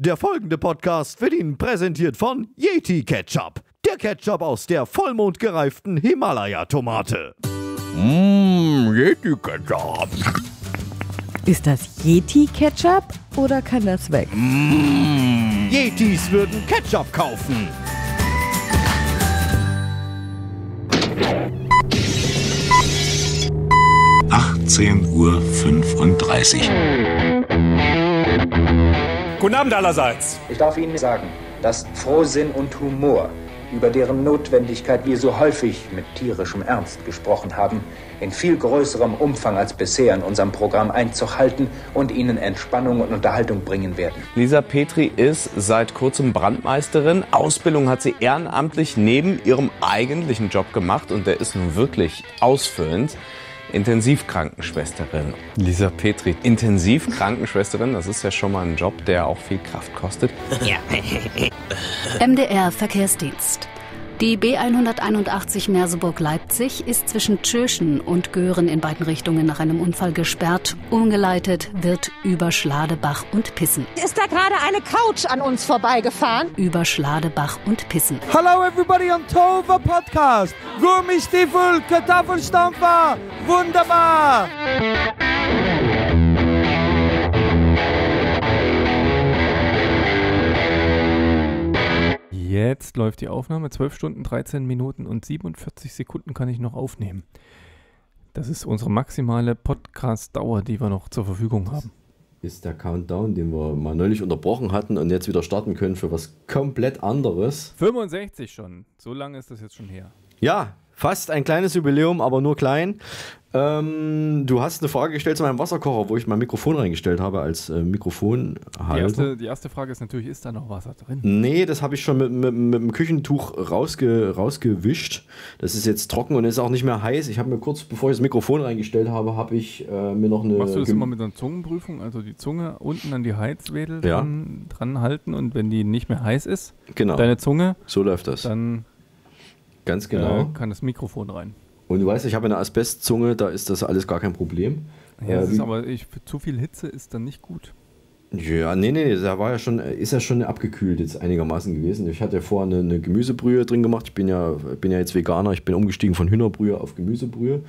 Der folgende Podcast wird Ihnen präsentiert von Yeti Ketchup. Der Ketchup aus der vollmondgereiften Himalaya-Tomate. Mmm, Yeti Ketchup. Ist das Yeti Ketchup oder kann das weg? Mmh. Yetis würden Ketchup kaufen. Uhr. 35. Guten Abend allerseits. Ich darf Ihnen sagen, dass Frohsinn und Humor, über deren Notwendigkeit wir so häufig mit tierischem Ernst gesprochen haben, in viel größerem Umfang als bisher in unserem Programm Einzug halten und Ihnen Entspannung und Unterhaltung bringen werden. Lisa Petri ist seit kurzem Brandmeisterin. Ausbildung hat sie ehrenamtlich neben ihrem eigentlichen Job gemacht und der ist nun wirklich ausfüllend. Intensivkrankenschwesterin. Lisa Petri. Intensivkrankenschwesterin, das ist ja schon mal ein Job, der auch viel Kraft kostet. Ja. MDR Verkehrsdienst. Die B181 Merseburg-Leipzig ist zwischen Tschöschen und Göhren in beiden Richtungen nach einem Unfall gesperrt. Umgeleitet wird über Schladebach und Pissen. Ist da gerade eine Couch an uns vorbeigefahren? Über Schladebach und Pissen. Hello everybody on Tova Podcast. Gummistiefel, Kartoffelstampfer, wunderbar. Jetzt läuft die Aufnahme. 12 Stunden, 13 Minuten und 47 Sekunden kann ich noch aufnehmen. Das ist unsere maximale Podcast-Dauer, die wir noch zur Verfügung haben. Das ist der Countdown, den wir mal neulich unterbrochen hatten und jetzt wieder starten können für was komplett anderes. 65 schon. So lange ist das jetzt schon her. Ja, fast ein kleines Jubiläum, aber nur klein. Ähm, du hast eine Frage gestellt zu meinem Wasserkocher, wo ich mein Mikrofon reingestellt habe als äh, Mikrofon. Die erste, die erste Frage ist natürlich, ist da noch Wasser drin? Nee, das habe ich schon mit, mit, mit dem Küchentuch rausge, rausgewischt. Das ist jetzt trocken und ist auch nicht mehr heiß. Ich habe mir kurz, bevor ich das Mikrofon reingestellt habe, habe ich äh, mir noch eine... Machst du das immer mit einer Zungenprüfung? Also die Zunge unten an die Heizwedel ja. dran, dran, halten und wenn die nicht mehr heiß ist, genau. deine Zunge... So läuft das. Dann Ganz genau. Äh, kann das Mikrofon rein. Und du weißt, ich habe eine Asbestzunge, da ist das alles gar kein Problem. Ja, äh, aber ich, zu viel Hitze ist dann nicht gut. Ja, nee, nee, da war ja schon, ist ja schon abgekühlt jetzt einigermaßen gewesen. Ich hatte ja vorher eine, eine, Gemüsebrühe drin gemacht. Ich bin ja, bin ja jetzt Veganer, ich bin umgestiegen von Hühnerbrühe auf Gemüsebrühe.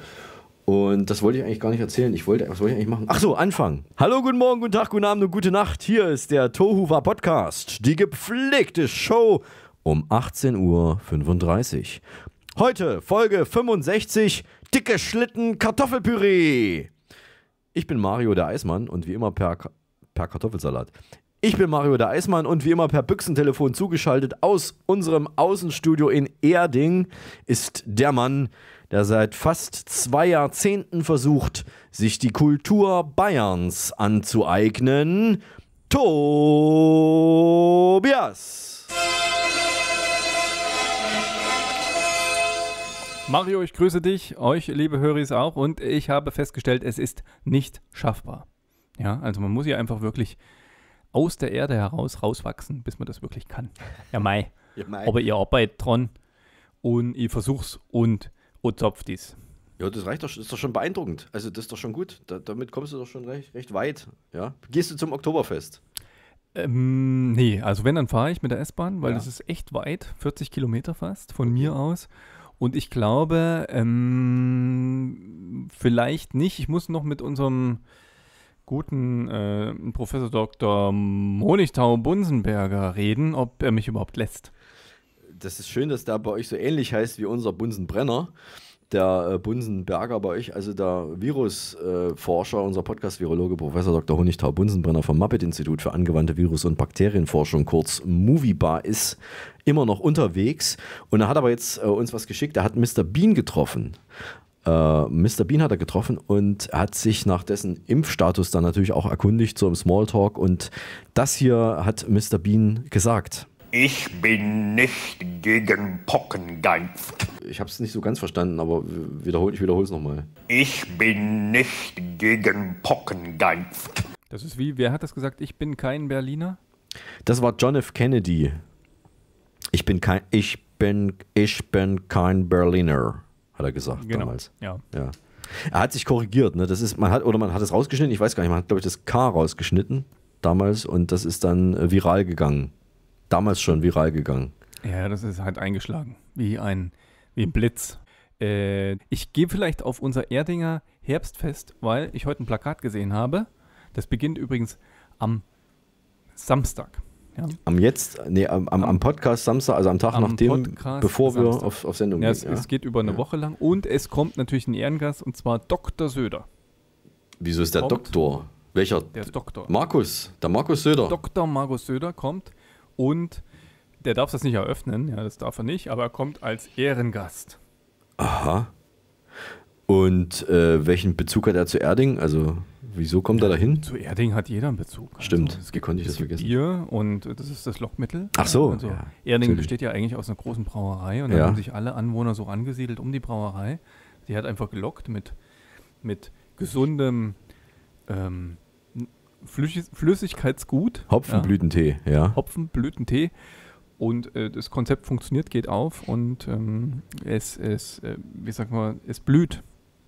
Und das wollte ich eigentlich gar nicht erzählen. Ich wollte, was wollte ich eigentlich machen? Ach so, Anfang. Hallo, guten Morgen, guten Tag, guten Abend und gute Nacht. Hier ist der Tohuwa Podcast, die gepflegte Show um 18.35 Uhr. Heute Folge 65, dicke Schlitten Kartoffelpüree. Ich bin Mario der Eismann und wie immer per, per Kartoffelsalat. Ich bin Mario der Eismann und wie immer per Büchsentelefon zugeschaltet aus unserem Außenstudio in Erding ist der Mann, der seit fast zwei Jahrzehnten versucht, sich die Kultur Bayerns anzueignen. Tobias! Mario, ich grüße dich, euch, liebe Höris auch. Und ich habe festgestellt, es ist nicht schaffbar. Ja, also man muss ja einfach wirklich aus der Erde heraus rauswachsen, bis man das wirklich kann. Ja, Mai. Ja, mei. Aber ihr arbeitet dran und ich versuch's und und zopft dies. Ja, das reicht doch, das ist doch schon beeindruckend. Also das ist doch schon gut. Da, damit kommst du doch schon recht, recht weit. Ja? Gehst du zum Oktoberfest? Ähm, nee, also wenn, dann fahre ich mit der S-Bahn, weil ja. das ist echt weit, 40 Kilometer fast von okay. mir aus. Und ich glaube, ähm, vielleicht nicht. Ich muss noch mit unserem guten äh, Professor Dr. Monichtau Bunsenberger reden, ob er mich überhaupt lässt. Das ist schön, dass da bei euch so ähnlich heißt wie unser Bunsenbrenner der äh, Bunsenberger bei euch, also der Virusforscher, äh, unser Podcast-Virologe Professor Dr. Honigtau Bunsenbrenner vom Muppet-Institut für angewandte Virus- und Bakterienforschung, kurz Moviebar, ist immer noch unterwegs und er hat aber jetzt äh, uns was geschickt. Er hat Mr. Bean getroffen. Äh, Mr. Bean hat er getroffen und hat sich nach dessen Impfstatus dann natürlich auch erkundigt, so im Smalltalk. Und das hier hat Mr. Bean gesagt. Ich bin nicht gegen Pocken geimpft. Ich habe es nicht so ganz verstanden, aber wiederhol, ich wiederhole es nochmal. Ich bin nicht gegen Pocken geimpft. Das ist wie, wer hat das gesagt? Ich bin kein Berliner? Das war John F. Kennedy. Ich bin kein, ich bin, ich bin kein Berliner, hat er gesagt genau. damals. Ja. ja. Er hat sich korrigiert, ne? Das ist, man hat, oder man hat es rausgeschnitten, ich weiß gar nicht, man hat, glaube ich, das K rausgeschnitten damals und das ist dann viral gegangen damals schon viral gegangen. Ja, das ist halt eingeschlagen, wie ein, wie ein Blitz. Äh, ich gehe vielleicht auf unser Erdinger Herbstfest, weil ich heute ein Plakat gesehen habe. Das beginnt übrigens am Samstag. Ja. Am jetzt, nee, am, am, am, Podcast Samstag, also am Tag am nachdem, Podcast bevor wir auf, auf Sendung ja, gehen. Es, ja. es geht über eine ja. Woche lang und es kommt natürlich ein Ehrengast und zwar Dr. Söder. Wieso ist der kommt, Doktor? Welcher? Der Doktor. Markus, der Markus Söder. Dr. Markus Söder kommt und der darf das nicht eröffnen, ja, das darf er nicht, aber er kommt als Ehrengast. Aha. Und äh, welchen Bezug hat er zu Erding? Also, wieso kommt er dahin? Zu Erding hat jeder einen Bezug. Also, Stimmt, also, es gibt, konnte ich das vergessen. Bier und das ist das Lockmittel. Ach so. Also, ja, Erding natürlich. besteht ja eigentlich aus einer großen Brauerei und da ja. haben sich alle Anwohner so angesiedelt um die Brauerei. Die hat einfach gelockt mit, mit gesundem ähm, Flüssigkeitsgut. Hopfenblütentee, ja. ja. Hopfenblütentee. Und äh, das Konzept funktioniert, geht auf und ähm, es, es äh, wie sagt man, es blüht.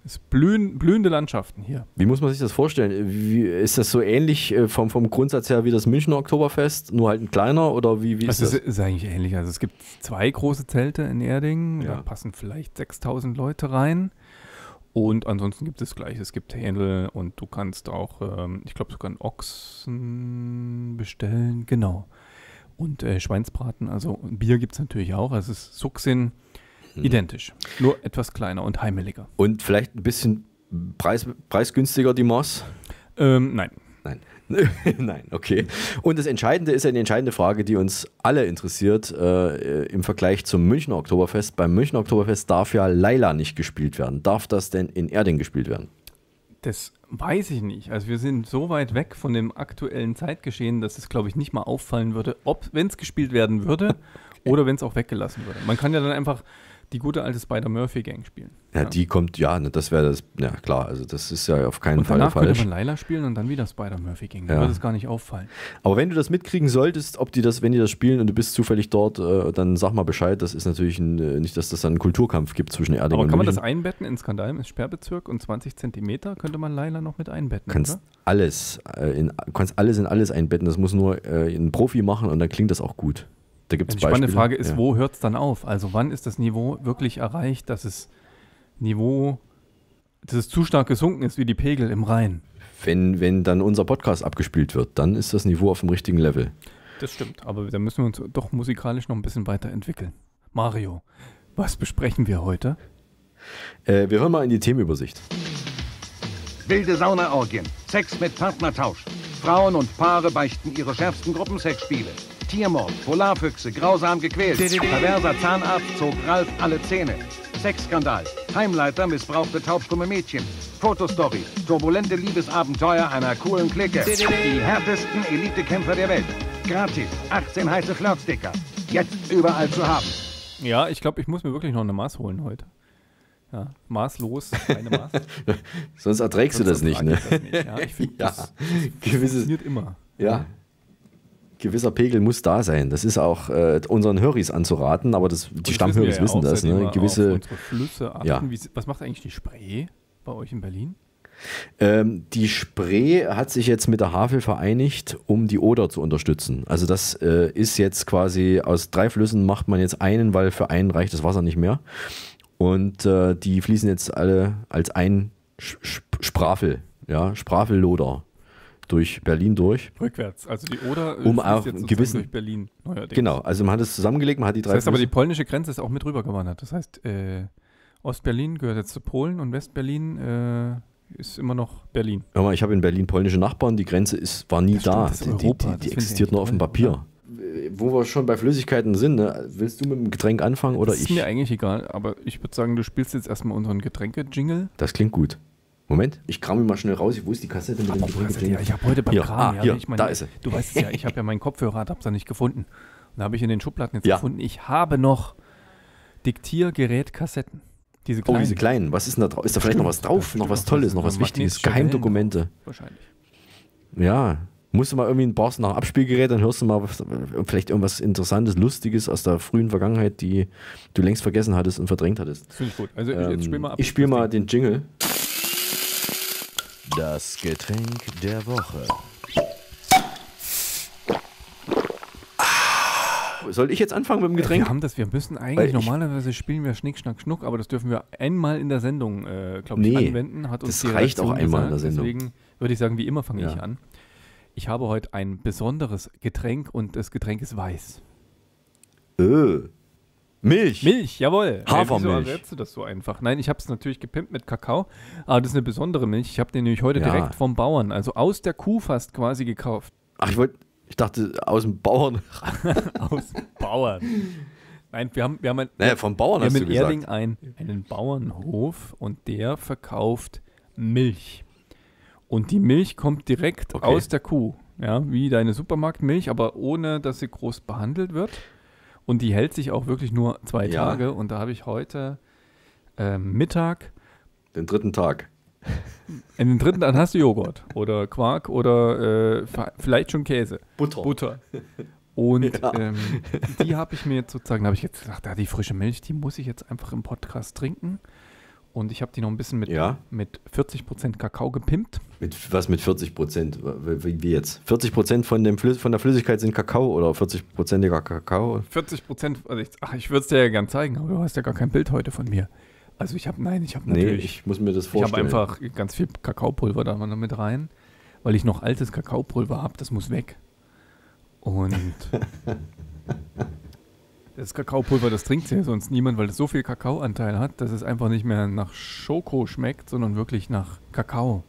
Es blühen, blühende Landschaften hier. Wie muss man sich das vorstellen? Wie, ist das so ähnlich äh, vom, vom Grundsatz her wie das Münchner Oktoberfest, nur halt ein kleiner oder wie, wie ist also das? Es ist eigentlich ähnlich. Also es gibt zwei große Zelte in Erding, ja. da passen vielleicht 6000 Leute rein. Und ansonsten gibt es gleich, es gibt Händel und du kannst auch, ähm, ich glaube sogar einen Ochsen bestellen, genau. Und äh, Schweinsbraten, also Bier gibt es natürlich auch, also es ist Suxin hm. identisch, nur etwas kleiner und heimeliger. Und vielleicht ein bisschen preis, preisgünstiger die Moss? Ähm, nein. Nein. Nein, okay. Und das Entscheidende ist eine entscheidende Frage, die uns alle interessiert. Äh, Im Vergleich zum Münchner Oktoberfest. Beim Münchner Oktoberfest darf ja Laila nicht gespielt werden. Darf das denn in Erding gespielt werden? Das weiß ich nicht. Also wir sind so weit weg von dem aktuellen Zeitgeschehen, dass es, glaube ich, nicht mal auffallen würde, ob, wenn es gespielt werden würde okay. oder wenn es auch weggelassen würde. Man kann ja dann einfach die gute alte Spider-Murphy-Gang spielen. Ja, ja, die kommt, ja, ne, das wäre das, ja klar, also das ist ja auf keinen und Fall danach falsch. könnte man Leila spielen und dann wieder Spider-Murphy-Gang, dann ja. würde es gar nicht auffallen. Aber wenn du das mitkriegen solltest, ob die das, wenn die das spielen und du bist zufällig dort, äh, dann sag mal Bescheid, das ist natürlich ein, äh, nicht, dass das dann einen Kulturkampf gibt zwischen Erding Aber und kann München. man das einbetten in Skandal im Sperrbezirk und 20 Zentimeter könnte man Leila noch mit einbetten, kannst oder? Alles, äh, in, kannst alles in alles einbetten, das muss nur äh, ein Profi machen und dann klingt das auch gut. Da gibt's Die spannende Frage ist, ja. wo hört es dann auf? Also wann ist das Niveau wirklich erreicht, dass es Niveau, dass es zu stark gesunken ist wie die Pegel im Rhein? Wenn, wenn dann unser Podcast abgespielt wird, dann ist das Niveau auf dem richtigen Level. Das stimmt, aber da müssen wir uns doch musikalisch noch ein bisschen weiterentwickeln. Mario, was besprechen wir heute? Äh, wir hören mal in die Themenübersicht. Wilde Saunaorgien, Sex mit Partnertausch. Frauen und Paare beichten ihre schärfsten Gruppensexspiele. Tiermord, Polarfüchse, grausam gequält. Perverser Zahnarzt zog Ralf alle Zähne. Sexskandal, Heimleiter missbrauchte taubstumme Mädchen. Fotostory, turbulente Liebesabenteuer einer coolen Clique. Die härtesten Elitekämpfer der Welt. Gratis, 18 heiße Flirtsticker. Jetzt überall zu haben. Ja, ich glaube, ich muss mir wirklich noch eine Maß holen heute. Ja, maßlos, keine Maß. Sonst erträgst Sonst du das nicht, ne? Das nicht. Ja, ich finde, ja. das, das funktioniert immer. Ja gewisser Pegel muss da sein. Das ist auch äh, unseren Höris anzuraten, aber das, die Stammhöris wissen, ja wissen das. Ne? Gewisse Flüsse achten. Ja. Wie, was macht eigentlich die Spree bei euch in Berlin? Ähm, die Spree hat sich jetzt mit der Havel vereinigt, um die Oder zu unterstützen. Also das äh, ist jetzt quasi aus drei Flüssen macht man jetzt einen, weil für einen reicht das Wasser nicht mehr. Und äh, die fließen jetzt alle als ein Sprafel, ja, Sprafelloder durch Berlin durch. Rückwärts, also die Oder um auch jetzt gewissen, durch Berlin neuerdings. Genau, also man hat es zusammengelegt, man hat die drei. Das heißt aber, die polnische Grenze ist auch mit rübergewandert. Das heißt, äh, Ost-Berlin gehört jetzt zu Polen und Westberlin äh, ist immer noch Berlin. Hör mal, ich habe in Berlin polnische Nachbarn, die Grenze ist, war nie das da. Stimmt, die, Europa, die, die, die existiert nur auf dem Papier. Oder? Äh, wo wir schon bei Flüssigkeiten sind, ne? willst du mit dem Getränk anfangen oder das ich? Ist mir eigentlich egal, aber ich würde sagen, du spielst jetzt erstmal unseren Getränke-Jingle. Das klingt gut. Moment, ich kram mir mal schnell raus. Ich wusste die Kassette mit dem Kassette, Ja, ich habe heute beim ja. Kram, ah, ja, ich meine, da ist sie. Du weißt es ja, ich habe ja meinen Kopfhöreradapter nicht gefunden. Und da habe ich in den Schubladen jetzt ja. gefunden, ich habe noch Diktiergerätkassetten. Diese oh, kleinen. Oh, diese kleinen. Was ist denn da drauf? Ist da vielleicht noch was drauf? Noch was Tolles, noch was Wichtiges? Geheimdokumente. Wahrscheinlich. Ja, musst du mal irgendwie ein Bars nach Abspielgerät, dann hörst du mal vielleicht irgendwas Interessantes, Lustiges aus der frühen Vergangenheit, die du längst vergessen hattest und verdrängt hattest. Finde ich gut. Also ähm, jetzt spiel mal ähm, ab. Ich spiele mal den Jingle. Das Getränk der Woche. Ah. Soll ich jetzt anfangen mit dem äh, Getränk? Wir haben das, wir müssen eigentlich, normalerweise spielen wir Schnick, Schnack, Schnuck, aber das dürfen wir einmal in der Sendung, äh, glaube ich, nee, anwenden. Hat uns das reicht auch einmal gesagt. in der Sendung. Deswegen würde ich sagen, wie immer fange ja. ich an. Ich habe heute ein besonderes Getränk und das Getränk ist weiß. Öh. Milch. Milch, jawohl. Hafermilch. Ey, wieso du das so einfach? Nein, ich habe es natürlich gepimpt mit Kakao, aber das ist eine besondere Milch. Ich habe den nämlich heute ja. direkt vom Bauern, also aus der Kuh fast quasi gekauft. Ach, ich wollte, ich dachte aus dem Bauern. aus dem Bauern. Nein, wir haben, wir haben, ein, naja, vom Bauern wir hast haben in Erding gesagt. Ein, einen Bauernhof und der verkauft Milch. Und die Milch kommt direkt okay. aus der Kuh. Ja, wie deine Supermarktmilch, aber ohne, dass sie groß behandelt wird. Und die hält sich auch wirklich nur zwei ja. Tage. Und da habe ich heute äh, Mittag. Den dritten Tag. In den dritten Tag hast du Joghurt oder Quark oder äh, vielleicht schon Käse. Butter. Butter. Und ja. ähm, die habe ich mir jetzt sozusagen, da habe ich jetzt gedacht, ja, die frische Milch, die muss ich jetzt einfach im Podcast trinken und ich habe die noch ein bisschen mit, ja. mit 40% Kakao gepimpt. Mit, was mit 40%? Wie, wie jetzt? 40% von, dem von der Flüssigkeit sind Kakao oder 40%iger Kakao? 40%, also ich, ich würde es dir ja gern zeigen, aber du hast ja gar kein Bild heute von mir. Also ich habe, nein, ich habe natürlich. Nee, ich muss mir das vorstellen. Ich habe einfach ganz viel Kakaopulver da mal mit rein, weil ich noch altes Kakaopulver habe, das muss weg. Und Das Kakaopulver, das trinkt ja sonst niemand, weil es so viel Kakaoanteil hat, dass es einfach nicht mehr nach Schoko schmeckt, sondern wirklich nach Kakao.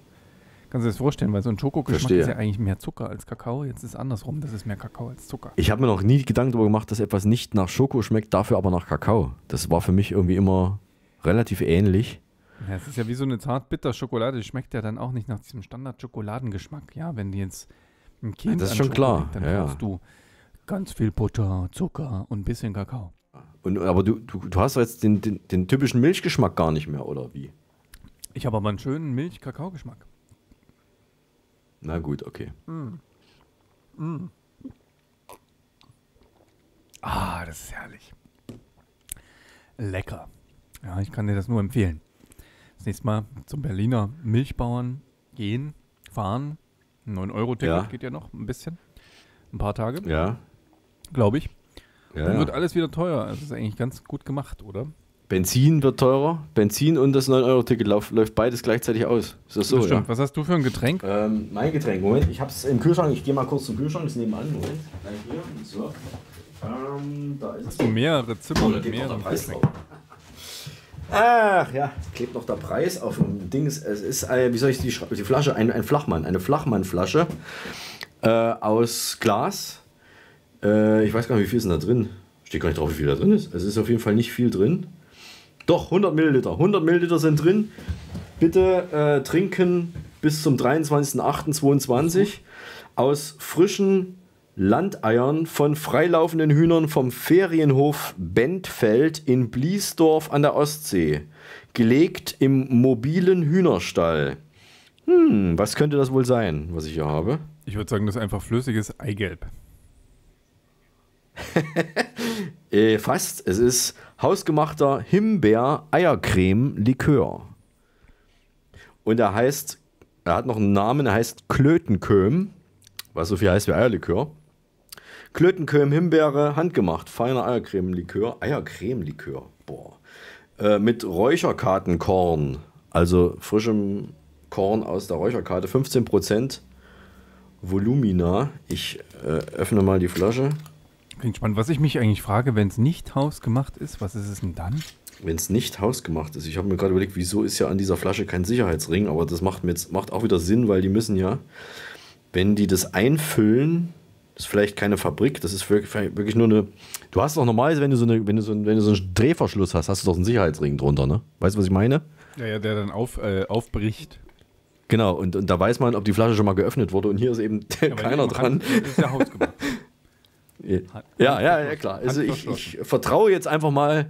Kannst du dir das vorstellen, weil so ein Schokogeschmack ist ja eigentlich mehr Zucker als Kakao. Jetzt ist es andersrum, das ist mehr Kakao als Zucker. Ich habe mir noch nie Gedanken darüber gemacht, dass etwas nicht nach Schoko schmeckt, dafür aber nach Kakao. Das war für mich irgendwie immer relativ ähnlich. Ja, es ist ja wie so eine zart bitter Schokolade, die schmeckt ja dann auch nicht nach diesem Standard Schokoladengeschmack. Ja, wenn die jetzt ein Kind ja, Das ist schon Schokolade klar. Trinkt, dann ja, ja. du Ganz viel Butter, Zucker und ein bisschen Kakao. Und, aber du, du, du hast jetzt den, den, den typischen Milchgeschmack gar nicht mehr, oder wie? Ich habe aber einen schönen Milch-Kakao-Geschmack. Na gut, okay. Mm. Mm. Ah, das ist herrlich. Lecker. Ja, ich kann dir das nur empfehlen. Das nächste Mal zum Berliner Milchbauern gehen, fahren. 9-Euro-Ticket ja. geht ja noch ein bisschen. Ein paar Tage. Ja. Glaube ich. Ja, dann wird alles wieder teuer. Das ist eigentlich ganz gut gemacht, oder? Benzin wird teurer. Benzin und das 9-Euro-Ticket läuft beides gleichzeitig aus. Ist das so, das stimmt. Was hast du für ein Getränk? Ähm, mein Getränk, Moment. Ich habe es im Kühlschrank. Ich gehe mal kurz zum Kühlschrank. Das nebenan. Moment. Hier. So. Ähm, da ist hast du mehrere oh, Zimmer oh, mit mehreren Getränken. Ach ja, klebt noch der Preis auf dem Dings. Es ist, äh, wie soll ich die, die Flasche, ein, ein Flachmann, eine Flachmann-Flasche äh, aus Glas äh, ich weiß gar nicht, wie viel ist denn da drin? Steht gar nicht drauf, wie viel da drin ist. Also es ist auf jeden Fall nicht viel drin. Doch, 100 Milliliter. 100 Milliliter sind drin. Bitte äh, trinken bis zum 23.08.22 aus frischen Landeiern von freilaufenden Hühnern vom Ferienhof Bentfeld in Bliesdorf an der Ostsee. Gelegt im mobilen Hühnerstall. Hm, was könnte das wohl sein, was ich hier habe? Ich würde sagen, das ist einfach flüssiges Eigelb. äh, fast. Es ist hausgemachter Himbeer-Eiercreme-Likör. Und er heißt, er hat noch einen Namen, er heißt Klötenköm, was so viel heißt wie Eierlikör. Klötenköm, Himbeere, handgemacht, feiner Eiercreme-Likör, Eiercreme-Likör, boah. Äh, mit Räucherkartenkorn, also frischem Korn aus der Räucherkarte, 15% Volumina. Ich äh, öffne mal die Flasche. Bin gespannt, Was ich mich eigentlich frage, wenn es nicht hausgemacht ist, was ist es denn dann? Wenn es nicht hausgemacht ist, ich habe mir gerade überlegt, wieso ist ja an dieser Flasche kein Sicherheitsring, aber das macht, mir jetzt, macht auch wieder Sinn, weil die müssen ja, wenn die das einfüllen, das ist vielleicht keine Fabrik, das ist wirklich, nur eine. Du hast doch normalerweise, wenn du so eine, wenn du so einen, wenn du so einen Drehverschluss hast, hast du doch einen Sicherheitsring drunter, ne? Weißt du, was ich meine? Ja, ja, der dann auf, äh, aufbricht. Genau, und, und da weiß man, ob die Flasche schon mal geöffnet wurde und hier ist eben ja, keiner dran. Hand, ist ja hausgemacht. Äh, ja, ja, ja, klar. Also ich, ich, vertraue jetzt einfach mal,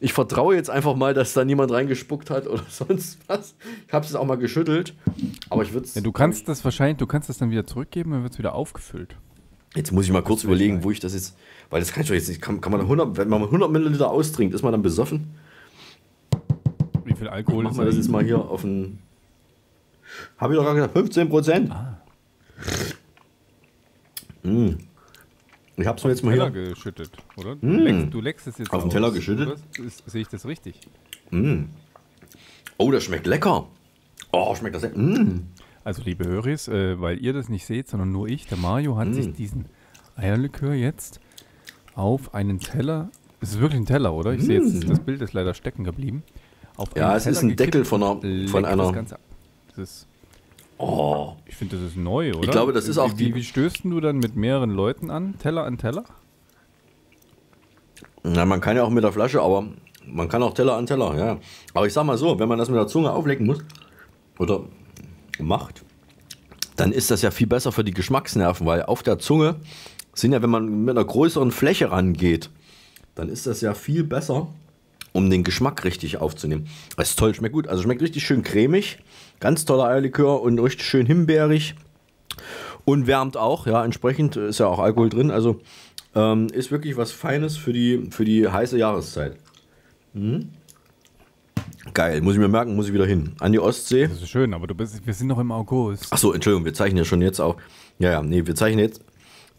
ich vertraue jetzt einfach mal, dass da niemand reingespuckt hat oder sonst was. Ich habe es auch mal geschüttelt, aber ich würde ja, Du kannst das wahrscheinlich, du kannst das dann wieder zurückgeben, dann wird es wieder aufgefüllt. Jetzt muss ich mal kurz überlegen, wo ich das jetzt, weil das kann ich doch jetzt nicht, kann, kann man 100, wenn man 100 Milliliter austrinkt, ist man dann besoffen? Wie viel Alkohol ist das? Machen wir das jetzt mal hier auf den, habe ich doch gerade gesagt, 15 Prozent. Ah. Mmh. Ich hab's mir jetzt mal Auf den Teller hier. geschüttet, oder? Mm. Du, leckst, du leckst es jetzt auf den Teller aus. geschüttet. Sehe ich das richtig? Mm. Oh, das schmeckt lecker. Oh, schmeckt das lecker. Mm. Also, liebe Höris, äh, weil ihr das nicht seht, sondern nur ich, der Mario hat mm. sich diesen Eierlikör jetzt auf einen Teller. Es ist wirklich ein Teller, oder? Ich sehe jetzt, mm. das Bild ist leider stecken geblieben. Auf ja, es Teller ist ein gekippt, Deckel von einer. Von einer das Ganze ab. Das ist Oh. Ich finde, das ist neu, oder? Ich glaube, das ist auch die. Wie, wie stößt du dann mit mehreren Leuten an? Teller an Teller? Na, man kann ja auch mit der Flasche, aber man kann auch Teller an Teller, ja. Aber ich sag mal so, wenn man das mit der Zunge auflecken muss oder macht, dann ist das ja viel besser für die Geschmacksnerven, weil auf der Zunge sind ja, wenn man mit einer größeren Fläche rangeht, dann ist das ja viel besser, um den Geschmack richtig aufzunehmen. Das ist toll, schmeckt gut. Also schmeckt richtig schön cremig. Ganz toller Eierlikör und richtig schön himbeerig. Und wärmt auch, ja, entsprechend äh, ist ja auch Alkohol drin. Also ähm, ist wirklich was Feines für die, für die heiße Jahreszeit. Mhm. Geil, muss ich mir merken, muss ich wieder hin. An die Ostsee. Das ist schön, aber du bist, wir sind noch im August. Achso, Entschuldigung, wir zeichnen ja schon jetzt auch. Ja, ja, nee, wir zeichnen jetzt.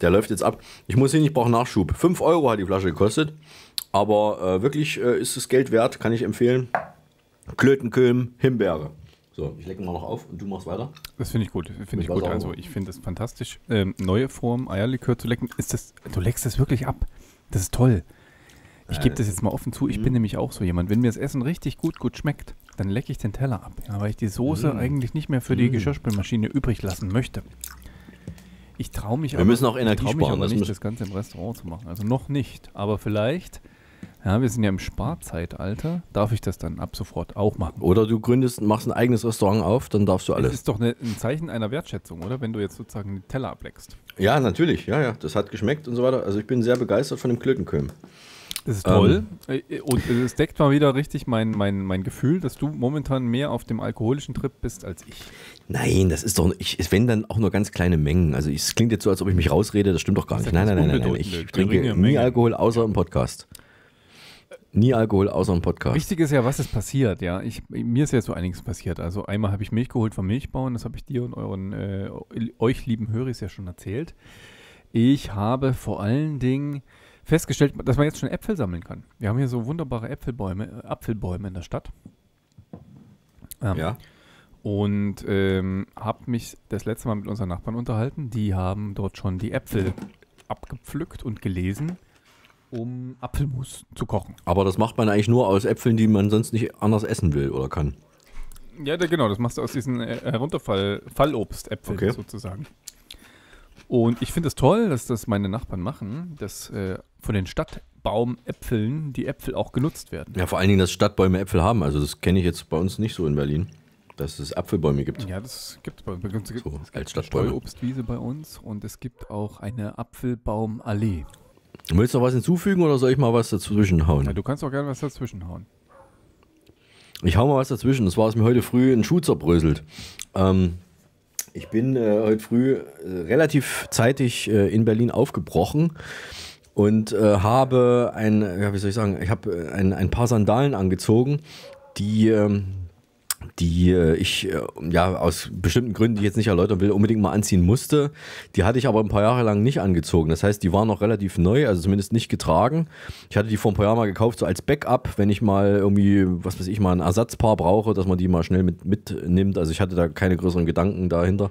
Der läuft jetzt ab. Ich muss hin, ich brauche Nachschub. 5 Euro hat die Flasche gekostet. Aber äh, wirklich äh, ist es Geld wert, kann ich empfehlen. Klötenköhm, Himbeere. So, ich lecke mal noch auf und du machst weiter. Das finde ich gut. Finde ich gut. Also, ich finde es fantastisch. Ähm, neue Form, Eierlikör zu lecken. Ist das, du leckst das wirklich ab. Das ist toll. Ich gebe äh, das jetzt mal offen zu. Ich bin mhm. nämlich auch so jemand. Wenn mir das Essen richtig gut, gut schmeckt, dann lecke ich den Teller ab. Ja, weil ich die Soße mm. eigentlich nicht mehr für die mm. Geschirrspülmaschine übrig lassen möchte. Ich traue mich Wir auch Mich aber das nicht, das Ganze im Restaurant zu machen. Also noch nicht. Aber vielleicht ja, wir sind ja im Sparzeitalter. Darf ich das dann ab sofort auch machen? Oder du gründest, machst ein eigenes Restaurant auf, dann darfst du alles. Das ist doch eine, ein Zeichen einer Wertschätzung, oder? Wenn du jetzt sozusagen den Teller ableckst. Ja, natürlich. Ja, ja. Das hat geschmeckt und so weiter. Also ich bin sehr begeistert von dem Klötenköhm. Das ist toll. Ähm. Äh, äh, und es deckt mal wieder richtig mein, mein, mein Gefühl, dass du momentan mehr auf dem alkoholischen Trip bist als ich. Nein, das ist doch, ich, wenn dann auch nur ganz kleine Mengen. Also es klingt jetzt so, als ob ich mich rausrede, das stimmt doch gar nicht. Nein, nein, nein, nein, nein. Ich trinke nie Alkohol außer im Podcast nie Alkohol außer im Podcast. Wichtig ist ja, was ist passiert, ja. Ich, mir ist ja so einiges passiert. Also einmal habe ich Milch geholt vom Milchbauern, das habe ich dir und euren, äh, euch lieben Höris ja schon erzählt. Ich habe vor allen Dingen festgestellt, dass man jetzt schon Äpfel sammeln kann. Wir haben hier so wunderbare Äpfelbäume, äh, Apfelbäume in der Stadt. Ähm, ja. Und ähm, habe mich das letzte Mal mit unseren Nachbarn unterhalten. Die haben dort schon die Äpfel abgepflückt und gelesen um Apfelmus zu kochen. Aber das macht man eigentlich nur aus Äpfeln, die man sonst nicht anders essen will oder kann. Ja, da, genau, das machst du aus diesen äh, Herunterfall-Fallobstäpfeln okay. sozusagen. Und ich finde es das toll, dass das meine Nachbarn machen, dass äh, von den Stadtbaumäpfeln die Äpfel auch genutzt werden. Ja, vor allen Dingen, dass Stadtbäume Äpfel haben. Also das kenne ich jetzt bei uns nicht so in Berlin, dass es Apfelbäume gibt. Ja, das gibt es bei uns. Es gibt, Stadtbäume. es gibt eine Obstwiese bei uns und es gibt auch eine Apfelbaumallee. Willst du noch was hinzufügen oder soll ich mal was dazwischen hauen? Ja, du kannst auch gerne was dazwischen hauen. Ich hau mal was dazwischen. Das war es mir heute früh in Schuh zerbröselt. Ähm, ich bin äh, heute früh äh, relativ zeitig äh, in Berlin aufgebrochen und äh, habe ein, ja, wie soll ich sagen, ich habe äh, ein, ein paar Sandalen angezogen, die ähm, die äh, ich äh, ja aus bestimmten Gründen, die ich jetzt nicht erläutern will, unbedingt mal anziehen musste. Die hatte ich aber ein paar Jahre lang nicht angezogen. Das heißt, die waren noch relativ neu, also zumindest nicht getragen. Ich hatte die vor ein paar Jahren mal gekauft, so als Backup, wenn ich mal irgendwie, was weiß ich, mal ein Ersatzpaar brauche, dass man die mal schnell mit, mitnimmt. Also ich hatte da keine größeren Gedanken dahinter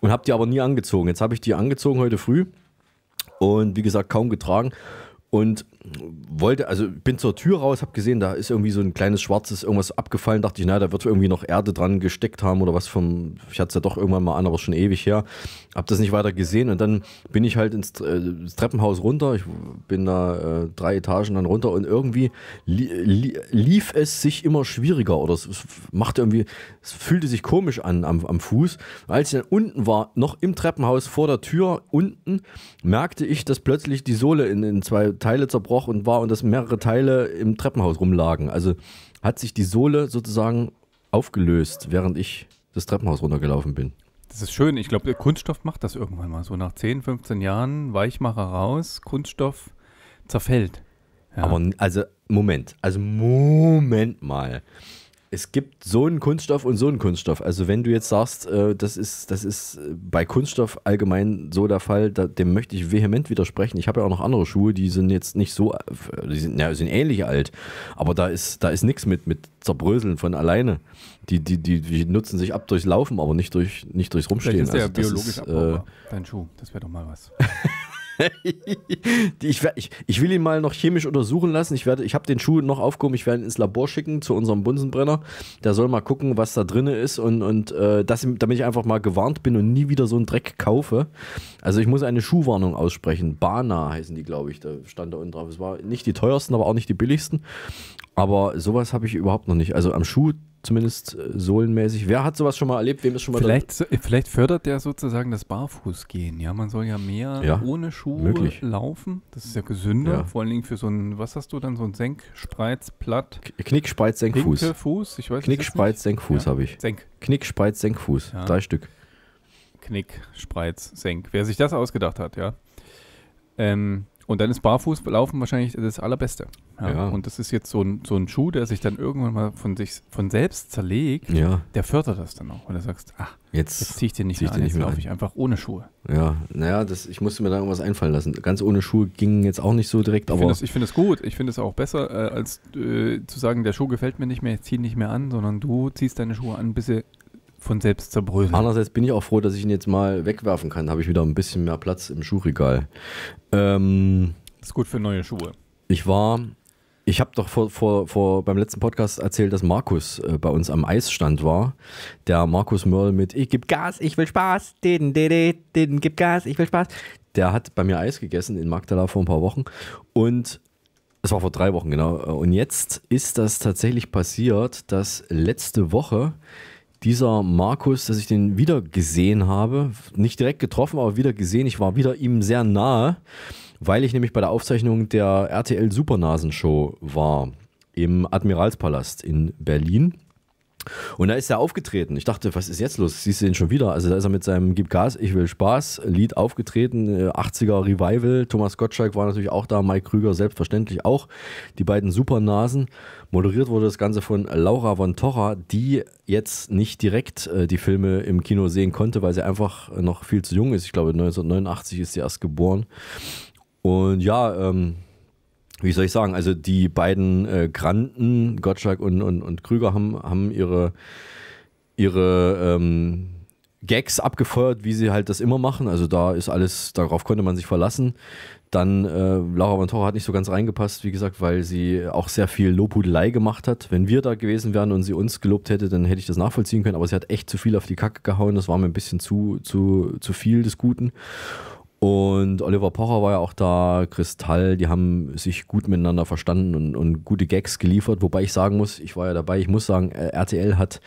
und habe die aber nie angezogen. Jetzt habe ich die angezogen heute früh und wie gesagt kaum getragen. Und wollte, also bin zur Tür raus, habe gesehen, da ist irgendwie so ein kleines schwarzes irgendwas abgefallen. Dachte ich, na, da wird irgendwie noch Erde dran gesteckt haben oder was vom. Ich hatte es ja doch irgendwann mal an, aber schon ewig her. Habe das nicht weiter gesehen und dann bin ich halt ins, äh, ins Treppenhaus runter. Ich bin da äh, drei Etagen dann runter und irgendwie li li lief es sich immer schwieriger oder es, es, machte irgendwie, es fühlte sich komisch an am, am Fuß. Als ich dann unten war, noch im Treppenhaus vor der Tür unten, merkte ich, dass plötzlich die Sohle in, in zwei Teile zerbrochen und war und dass mehrere Teile im Treppenhaus rumlagen. Also hat sich die Sohle sozusagen aufgelöst, während ich das Treppenhaus runtergelaufen bin. Das ist schön. Ich glaube, Kunststoff macht das irgendwann mal. So nach 10, 15 Jahren Weichmacher raus, Kunststoff zerfällt. Ja. Aber also, Moment, also Moment mal es gibt so einen Kunststoff und so einen Kunststoff. Also wenn du jetzt sagst, äh, das, ist, das ist äh, bei Kunststoff allgemein so der Fall, da, dem möchte ich vehement widersprechen. Ich habe ja auch noch andere Schuhe, die sind jetzt nicht so, äh, die sind, ja, sind ähnlich alt, aber da ist, da ist nichts mit, mit Zerbröseln von alleine. Die, die, die, die, nutzen sich ab durchs Laufen, aber nicht, durch, nicht durchs Rumstehen. Also das ist ja also, biologisch ist, äh, Dein Schuh, das wäre doch mal was. ich, ich, ich, will ihn mal noch chemisch untersuchen lassen. Ich, ich habe den Schuh noch aufgehoben. Ich werde ihn ins Labor schicken zu unserem Bunsenbrenner. Der soll mal gucken, was da drin ist. Und, und äh, das, damit ich einfach mal gewarnt bin und nie wieder so einen Dreck kaufe. Also, ich muss eine Schuhwarnung aussprechen. Bana heißen die, glaube ich. Da stand da unten drauf. Es war nicht die teuersten, aber auch nicht die billigsten. Aber sowas habe ich überhaupt noch nicht. Also, am Schuh zumindest äh, sohlenmäßig. Wer hat sowas schon mal erlebt? Wem ist schon mal vielleicht, vielleicht fördert der sozusagen das Barfußgehen. Ja, man soll ja mehr ja, ohne Schuhe möglich. laufen. Das ist ja gesünder. Ja. Vor allen Dingen für so ein, was hast du dann, so ein Senkspreiz, Platt? Knick, Spreiz, Senkfuß. Fuß, ich weiß Knick, Spreiz, Senkfuß ja. habe ich. Senk. Knick, Spreiz, Senkfuß. Drei Stück. Knick, Spreiz, Senk. Wer sich das ausgedacht hat, ja. Ähm, und dann ist Barfußlaufen wahrscheinlich das Allerbeste. Ja. Ja. Und das ist jetzt so ein, so ein Schuh, der sich dann irgendwann mal von sich von selbst zerlegt, ja. der fördert das dann auch. Und du sagst, ach, jetzt, jetzt ziehe ich den nicht zieh mehr an, jetzt laufe ich einfach ohne Schuhe. Ja, naja, das, ich musste mir da irgendwas einfallen lassen. Ganz ohne Schuhe ging jetzt auch nicht so direkt. Ich finde es find gut, ich finde es auch besser, äh, als äh, zu sagen, der Schuh gefällt mir nicht mehr, ich ziehe ihn nicht mehr an, sondern du ziehst deine Schuhe an, bis sie von selbst zerbröseln. Andererseits bin ich auch froh, dass ich ihn jetzt mal wegwerfen kann. Da Habe ich wieder ein bisschen mehr Platz im Schuhregal. Ähm, ist gut für neue Schuhe. Ich war, ich habe doch vor, vor, vor, beim letzten Podcast erzählt, dass Markus äh, bei uns am Eisstand war. Der Markus Mörl mit Ich gebe Gas, ich will Spaß, Den, den, den, den, gib Gas, ich will Spaß. Der hat bei mir Eis gegessen in Magdala vor ein paar Wochen und es war vor drei Wochen, genau. Und jetzt ist das tatsächlich passiert, dass letzte Woche dieser Markus, dass ich den wieder gesehen habe, nicht direkt getroffen, aber wieder gesehen, ich war wieder ihm sehr nahe, weil ich nämlich bei der Aufzeichnung der RTL Supernasen Show war im Admiralspalast in Berlin. Und da ist er aufgetreten. Ich dachte, was ist jetzt los? Siehst du ihn schon wieder? Also da ist er mit seinem Gib Gas, ich will Spaß, Lied aufgetreten, 80er äh, Revival. Thomas Gottschalk war natürlich auch da, Mike Krüger selbstverständlich auch. Die beiden Supernasen. Moderiert wurde das Ganze von Laura von Torra, die jetzt nicht direkt äh, die Filme im Kino sehen konnte, weil sie einfach noch viel zu jung ist. Ich glaube, 1989 ist sie erst geboren. Und ja, ähm, wie soll ich sagen, also die beiden äh, Granden, Gottschalk und, und, und Krüger, haben, haben ihre, ihre ähm, Gags abgefeuert, wie sie halt das immer machen. Also da ist alles, darauf konnte man sich verlassen. Dann äh, Laura Vantora hat nicht so ganz reingepasst, wie gesagt, weil sie auch sehr viel Lobhudelei gemacht hat. Wenn wir da gewesen wären und sie uns gelobt hätte, dann hätte ich das nachvollziehen können. Aber sie hat echt zu viel auf die Kacke gehauen. Das war mir ein bisschen zu, zu, zu viel des Guten. Und Oliver Pocher war ja auch da, Kristall, die haben sich gut miteinander verstanden und, und, gute Gags geliefert. Wobei ich sagen muss, ich war ja dabei, ich muss sagen, äh, RTL hat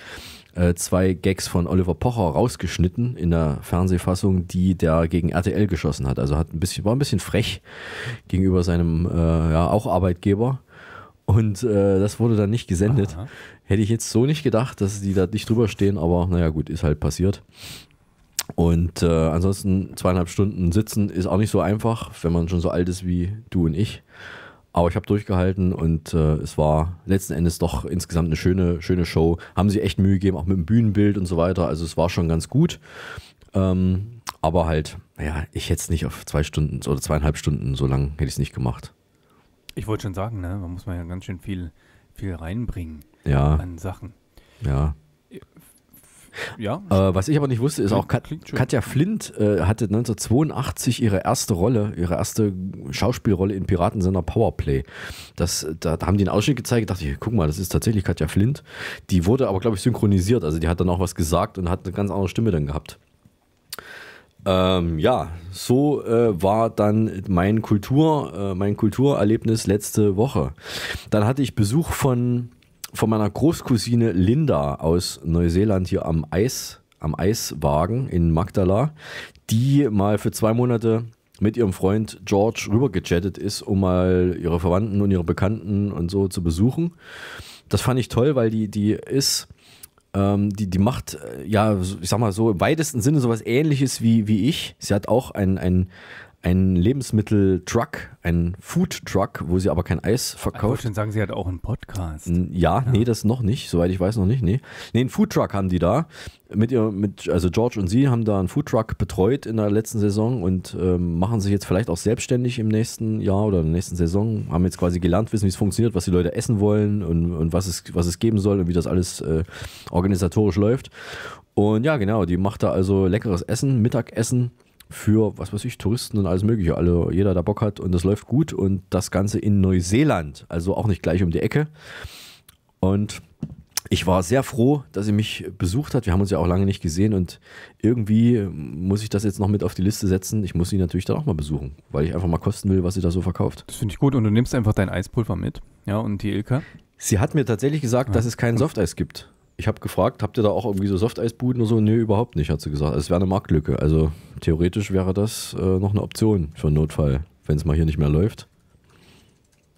äh, zwei Gags von Oliver Pocher rausgeschnitten in der Fernsehfassung, die der gegen RTL geschossen hat. Also hat ein bisschen, war ein bisschen frech gegenüber seinem äh, ja, auch Arbeitgeber. Und äh, das wurde dann nicht gesendet. Aha. Hätte ich jetzt so nicht gedacht, dass die da nicht drüber stehen, aber naja, gut, ist halt passiert. Und äh, ansonsten zweieinhalb Stunden sitzen ist auch nicht so einfach, wenn man schon so alt ist wie du und ich. Aber ich habe durchgehalten und äh, es war letzten Endes doch insgesamt eine schöne, schöne Show. Haben sie echt Mühe gegeben, auch mit dem Bühnenbild und so weiter. Also es war schon ganz gut. Ähm, aber halt, naja, ich hätte es nicht auf zwei Stunden oder zweieinhalb Stunden so lang hätte ich es nicht gemacht. Ich wollte schon sagen, ne, man muss man ja ganz schön viel, viel reinbringen ja. an Sachen. Ja. Ja. Äh, was ich aber nicht wusste, ist auch Kat Katja Flint äh, hatte 1982 ihre erste Rolle, ihre erste Schauspielrolle in Piratensender Powerplay. Das, da, da haben die einen Ausschnitt gezeigt, dachte ich, guck mal, das ist tatsächlich Katja Flint. Die wurde aber, glaube ich, synchronisiert. Also die hat dann auch was gesagt und hat eine ganz andere Stimme dann gehabt. Ähm, ja, so äh, war dann mein Kultur, äh, mein Kulturerlebnis letzte Woche. Dann hatte ich Besuch von von meiner Großcousine Linda aus Neuseeland hier am Eis, am Eiswagen in Magdala, die mal für zwei Monate mit ihrem Freund George rübergechattet ist, um mal ihre Verwandten und ihre Bekannten und so zu besuchen. Das fand ich toll, weil die, die ist, ähm, die, die macht, äh, ja, ich sag mal so im weitesten Sinne sowas ähnliches wie, wie ich. Sie hat auch ein, ein, einen Lebensmitteltruck, einen Foodtruck, wo sie aber kein Eis verkauft. Ich wollte schon sagen, sie hat auch einen Podcast. Ja, ja, nee, das noch nicht, soweit ich weiß noch nicht, nee. Nee, einen Foodtruck haben die da. Mit ihr, mit, also George und sie haben da einen Foodtruck betreut in der letzten Saison und ähm, machen sich jetzt vielleicht auch selbstständig im nächsten Jahr oder in der nächsten Saison. Haben jetzt quasi gelernt, wissen, wie es funktioniert, was die Leute essen wollen und, und was, es, was es geben soll und wie das alles äh, organisatorisch läuft. Und ja, genau, die macht da also leckeres Essen, Mittagessen für, was weiß ich, Touristen und alles Mögliche. Alle, also jeder, der Bock hat und das läuft gut. Und das Ganze in Neuseeland, also auch nicht gleich um die Ecke. Und ich war sehr froh, dass sie mich besucht hat. Wir haben uns ja auch lange nicht gesehen und irgendwie muss ich das jetzt noch mit auf die Liste setzen. Ich muss sie natürlich dann auch mal besuchen, weil ich einfach mal kosten will, was sie da so verkauft. Das finde ich gut und du nimmst einfach dein Eispulver mit, ja, und die Ilka. Sie hat mir tatsächlich gesagt, ja. dass es kein Softeis gibt ich habe gefragt, habt ihr da auch irgendwie so Softeisbuden oder so? Nee, überhaupt nicht, hat sie gesagt. Also es wäre eine Marktlücke. Also theoretisch wäre das äh, noch eine Option für einen Notfall, wenn es mal hier nicht mehr läuft.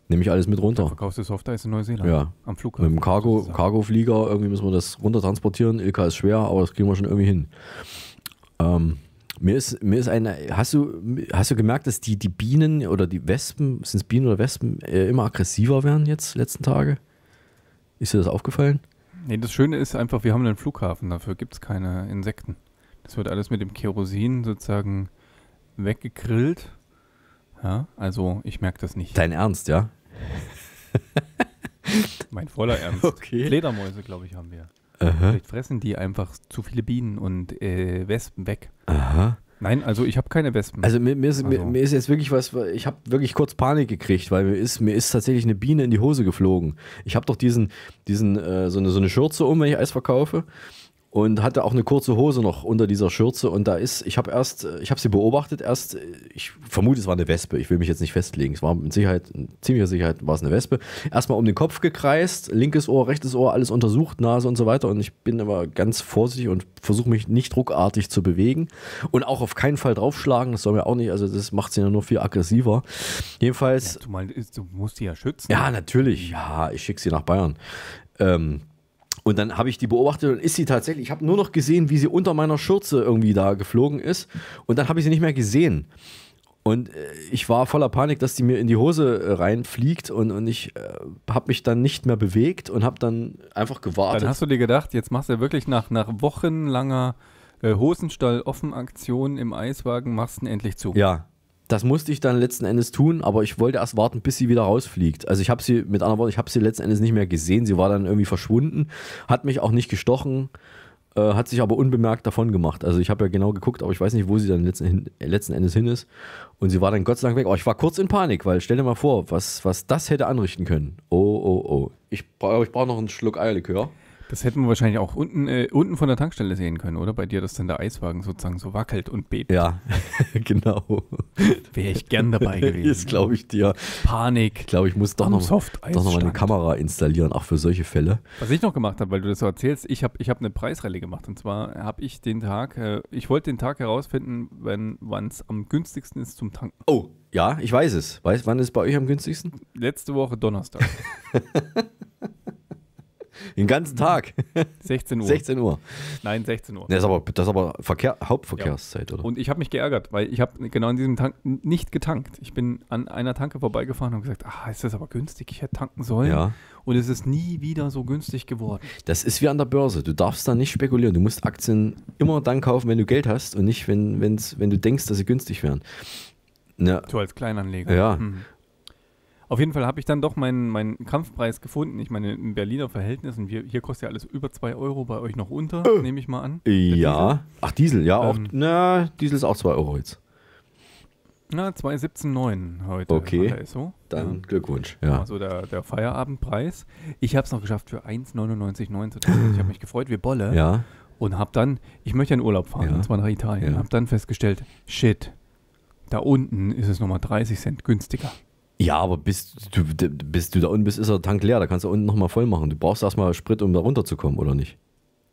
Nehme ich alles mit runter. Da verkaufst du Softeis in Neuseeland? Ja. Am Flughafen. Mit dem Cargo, Cargo-Flieger, irgendwie müssen wir das runter transportieren. Ilka ist schwer, aber das kriegen wir schon irgendwie hin. Ähm, mir ist, mir ist eine, hast du, hast du gemerkt, dass die, die Bienen oder die Wespen, sind es Bienen oder Wespen, äh, immer aggressiver werden jetzt, letzten Tage? Ist dir das aufgefallen? Nee, das Schöne ist einfach, wir haben einen Flughafen, dafür gibt es keine Insekten. Das wird alles mit dem Kerosin sozusagen weggegrillt. Ja, also ich merke das nicht. Dein Ernst, ja? mein voller Ernst. Okay. Fledermäuse, glaube ich, haben wir. Aha. Vielleicht fressen die einfach zu viele Bienen und äh, Wespen weg. Aha. Nein, also ich habe keine Wespen. Also mir, mir, ist, also. Mir, mir, ist jetzt wirklich was, ich habe wirklich kurz Panik gekriegt, weil mir ist, mir ist tatsächlich eine Biene in die Hose geflogen. Ich habe doch diesen, diesen äh, so, eine, so eine Schürze um, wenn ich Eis verkaufe und hatte auch eine kurze Hose noch unter dieser Schürze und da ist, ich habe erst, ich habe sie beobachtet, erst, ich vermute, es war eine Wespe, ich will mich jetzt nicht festlegen, es war mit Sicherheit, mit ziemlicher Sicherheit war es eine Wespe, erstmal um den Kopf gekreist, linkes Ohr, rechtes Ohr, alles untersucht, Nase und so weiter und ich bin immer ganz vorsichtig und versuche mich nicht druckartig zu bewegen und auch auf keinen Fall draufschlagen, das soll mir auch nicht, also das macht sie ja nur viel aggressiver. Jedenfalls. Ja, du, meinst, du musst sie ja schützen. Ja, natürlich, ja, ich schicke sie nach Bayern. Ähm, und dann habe ich die beobachtet und ist sie tatsächlich, ich habe nur noch gesehen, wie sie unter meiner Schürze irgendwie da geflogen ist. Und dann habe ich sie nicht mehr gesehen. Und äh, ich war voller Panik, dass die mir in die Hose äh, reinfliegt und, und ich äh, habe mich dann nicht mehr bewegt und habe dann einfach gewartet. Dann hast du dir gedacht, jetzt machst du wirklich nach, nach wochenlanger äh, Hosenstall-Offen-Aktion im Eiswagen, machst du endlich zu. Ja, das musste ich dann letzten Endes tun, aber ich wollte erst warten, bis sie wieder rausfliegt. Also ich habe sie, mit anderen Worten, ich habe sie letzten Endes nicht mehr gesehen. Sie war dann irgendwie verschwunden, hat mich auch nicht gestochen, äh, hat sich aber unbemerkt davon gemacht. Also ich habe ja genau geguckt, aber ich weiß nicht, wo sie dann letzten, letzten Endes hin ist. Und sie war dann Gott sei Dank weg. Aber ich war kurz in Panik, weil stell dir mal vor, was, was das hätte anrichten können. Oh, oh, oh. Ich, ich brauche noch einen Schluck Eierlikör. Das hätten wir wahrscheinlich auch unten, äh, unten von der Tankstelle sehen können, oder? Bei dir, dass dann der Eiswagen sozusagen so wackelt und bebt. Ja, genau. Wäre ich gern dabei gewesen. Ist, glaube ich, dir. Panik. Ich glaube, ich muss doch nochmal noch, noch mal eine Kamera installieren, auch für solche Fälle. Was ich noch gemacht habe, weil du das so erzählst, ich habe ich hab eine Preisrallye gemacht. Und zwar habe ich den Tag, äh, ich wollte den Tag herausfinden, wann es am günstigsten ist zum Tanken. Oh, ja, ich weiß es. Weißt wann ist bei euch am günstigsten? Letzte Woche Donnerstag. Den ganzen Tag. 16 Uhr. 16 Uhr. Nein, 16 Uhr. Das ist aber, das ist aber Verkehr, Hauptverkehrszeit, ja. oder? Und ich habe mich geärgert, weil ich habe genau in diesem Tank nicht getankt. Ich bin an einer Tanke vorbeigefahren und gesagt, ah, ist das aber günstig, ich hätte tanken sollen. Ja. Und es ist nie wieder so günstig geworden. Das ist wie an der Börse. Du darfst da nicht spekulieren. Du musst Aktien immer dann kaufen, wenn du Geld hast und nicht, wenn, wenn's, wenn du denkst, dass sie günstig wären. Ja. So als Kleinanleger. Ja. Hm. Auf jeden Fall habe ich dann doch meinen, meinen Kampfpreis gefunden. Ich meine, in Berliner Verhältnissen, hier, hier kostet ja alles über 2 Euro, bei euch noch unter, äh. nehme ich mal an. ja. Diesel. Ach, Diesel, ja, auch. Ähm. na, Diesel ist auch 2 Euro jetzt. Na, 2,17,9 heute. Okay. So. Also, dann ja. Glückwunsch. Ja. Also der, der Feierabendpreis. Ich habe es noch geschafft für 1,99,9 zu tun. Ich habe mich gefreut wie Bolle. Ja. Und habe dann, ich möchte in Urlaub fahren, ja. und zwar nach Italien. Ja. Habe dann festgestellt, shit, da unten ist es nochmal 30 Cent günstiger. Ja, aber bis du, bis du da unten bist, ist der Tank leer. Da kannst du unten nochmal voll machen. Du brauchst erstmal Sprit, um da runterzukommen, oder nicht?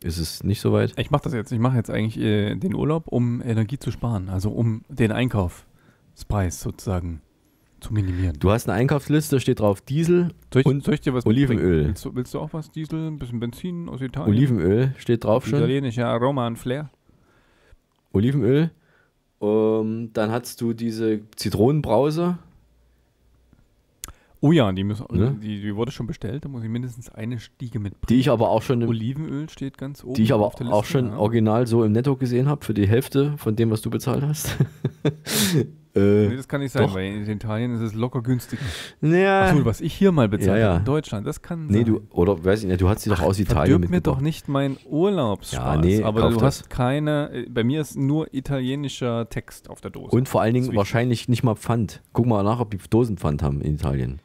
Ist es nicht so weit? Ich mache das jetzt. Ich mache jetzt eigentlich äh, den Urlaub, um Energie zu sparen. Also um den Einkaufspreis sozusagen zu minimieren. Du hast eine Einkaufsliste, steht drauf Diesel soll ich, und Olivenöl. Willst du, willst du, auch was? Diesel, ein bisschen Benzin aus Italien? Olivenöl steht drauf schon. Italienischer ja, Roman Flair. Olivenöl. Um, ähm, dann hast du diese Zitronenbrause. Oh ja, die, muss, ne? die, die, wurde schon bestellt, da muss ich mindestens eine Stiege mitbringen. Die ich aber auch schon. Im, Olivenöl steht ganz oben. Die ich aber auch Liste, schon ja. original so im Netto gesehen habe, für die Hälfte von dem, was du bezahlt hast. Äh, nee, das kann nicht sein, doch. weil in Italien ist es locker günstig. Naja. Achso, was ich hier mal bezahle ja, ja. in Deutschland, das kann nee, sein. du, oder weiß ich nicht, du hast sie doch aus Italien mitgebracht. mir doch nicht mein Urlaubsspaß, ja, nee, aber du das. hast keine, äh, bei mir ist nur italienischer Text auf der Dose. Und vor allen Dingen wahrscheinlich nicht mal Pfand. Guck mal nach, ob die Dosenpfand haben in Italien.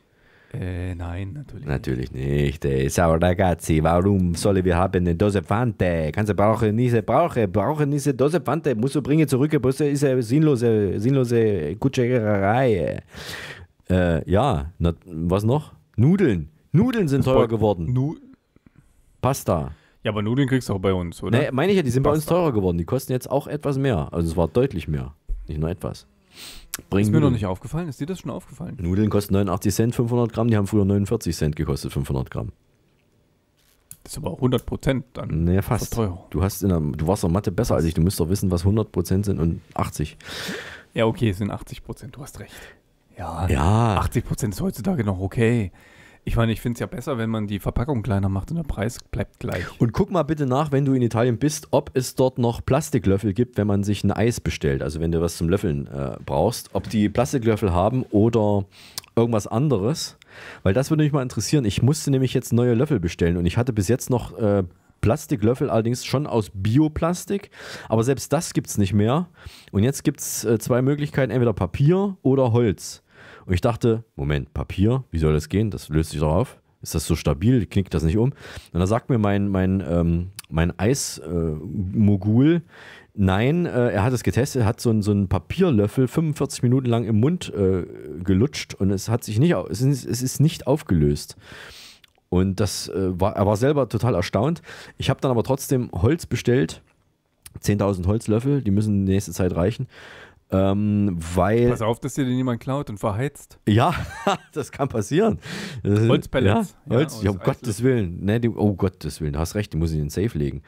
Äh, nein, natürlich. Natürlich nicht. nicht. Ciao ragazzi, warum sollen wir haben eine Dose Fante? Kannst du brauchen, diese brauche, brauchen diese Dose Fante, musst du bringen zurück, das ist eine sinnlose, sinnlose Kutscherei. Äh, ja, Na, was noch? Nudeln. Nudeln sind teurer geworden. Nu Pasta. Ja, aber Nudeln kriegst du auch bei uns, oder? Nee, meine ich ja, die sind Pasta. bei uns teurer geworden. Die kosten jetzt auch etwas mehr. Also es war deutlich mehr. Nicht nur etwas. Bring ist mir noch nicht aufgefallen. Ist dir das schon aufgefallen? Nudeln kosten 89 Cent 500 Gramm. Die haben früher 49 Cent gekostet 500 Gramm. Das ist aber auch 100 Prozent dann. Naja, fast. Du, hast in der, du warst in der Mathe besser als ich. Du müsst doch wissen, was 100 Prozent sind und 80. Ja, okay, es sind 80 Prozent. Du hast recht. Ja, ja. 80 Prozent ist heutzutage noch okay. Ich meine, ich finde es ja besser, wenn man die Verpackung kleiner macht und der Preis bleibt gleich. Und guck mal bitte nach, wenn du in Italien bist, ob es dort noch Plastiklöffel gibt, wenn man sich ein Eis bestellt. Also wenn du was zum Löffeln äh, brauchst, ob die Plastiklöffel haben oder irgendwas anderes. Weil das würde mich mal interessieren. Ich musste nämlich jetzt neue Löffel bestellen und ich hatte bis jetzt noch äh, Plastiklöffel, allerdings schon aus Bioplastik. Aber selbst das gibt es nicht mehr. Und jetzt gibt es äh, zwei Möglichkeiten, entweder Papier oder Holz. Und ich dachte, Moment, Papier, wie soll das gehen? Das löst sich doch auf. Ist das so stabil? Knickt das nicht um? Und da sagt mir mein, mein, ähm, mein Eismogul, nein, äh, er hat es getestet, hat so, ein, so einen Papierlöffel 45 Minuten lang im Mund äh, gelutscht und es hat sich nicht, es ist, es ist nicht aufgelöst. Und das äh, war, er war selber total erstaunt. Ich habe dann aber trotzdem Holz bestellt. 10.000 Holzlöffel, die müssen in nächste Zeit reichen. Ähm, weil, Pass auf, dass dir den jemand klaut und verheizt. Ja, das kann passieren. Äh, Holzpellets. Ja, Holz, ja, ja um Eisle. Also Gottes Willen. Ne, die, oh Gottes Willen, du hast recht, die muss ich in den Safe legen.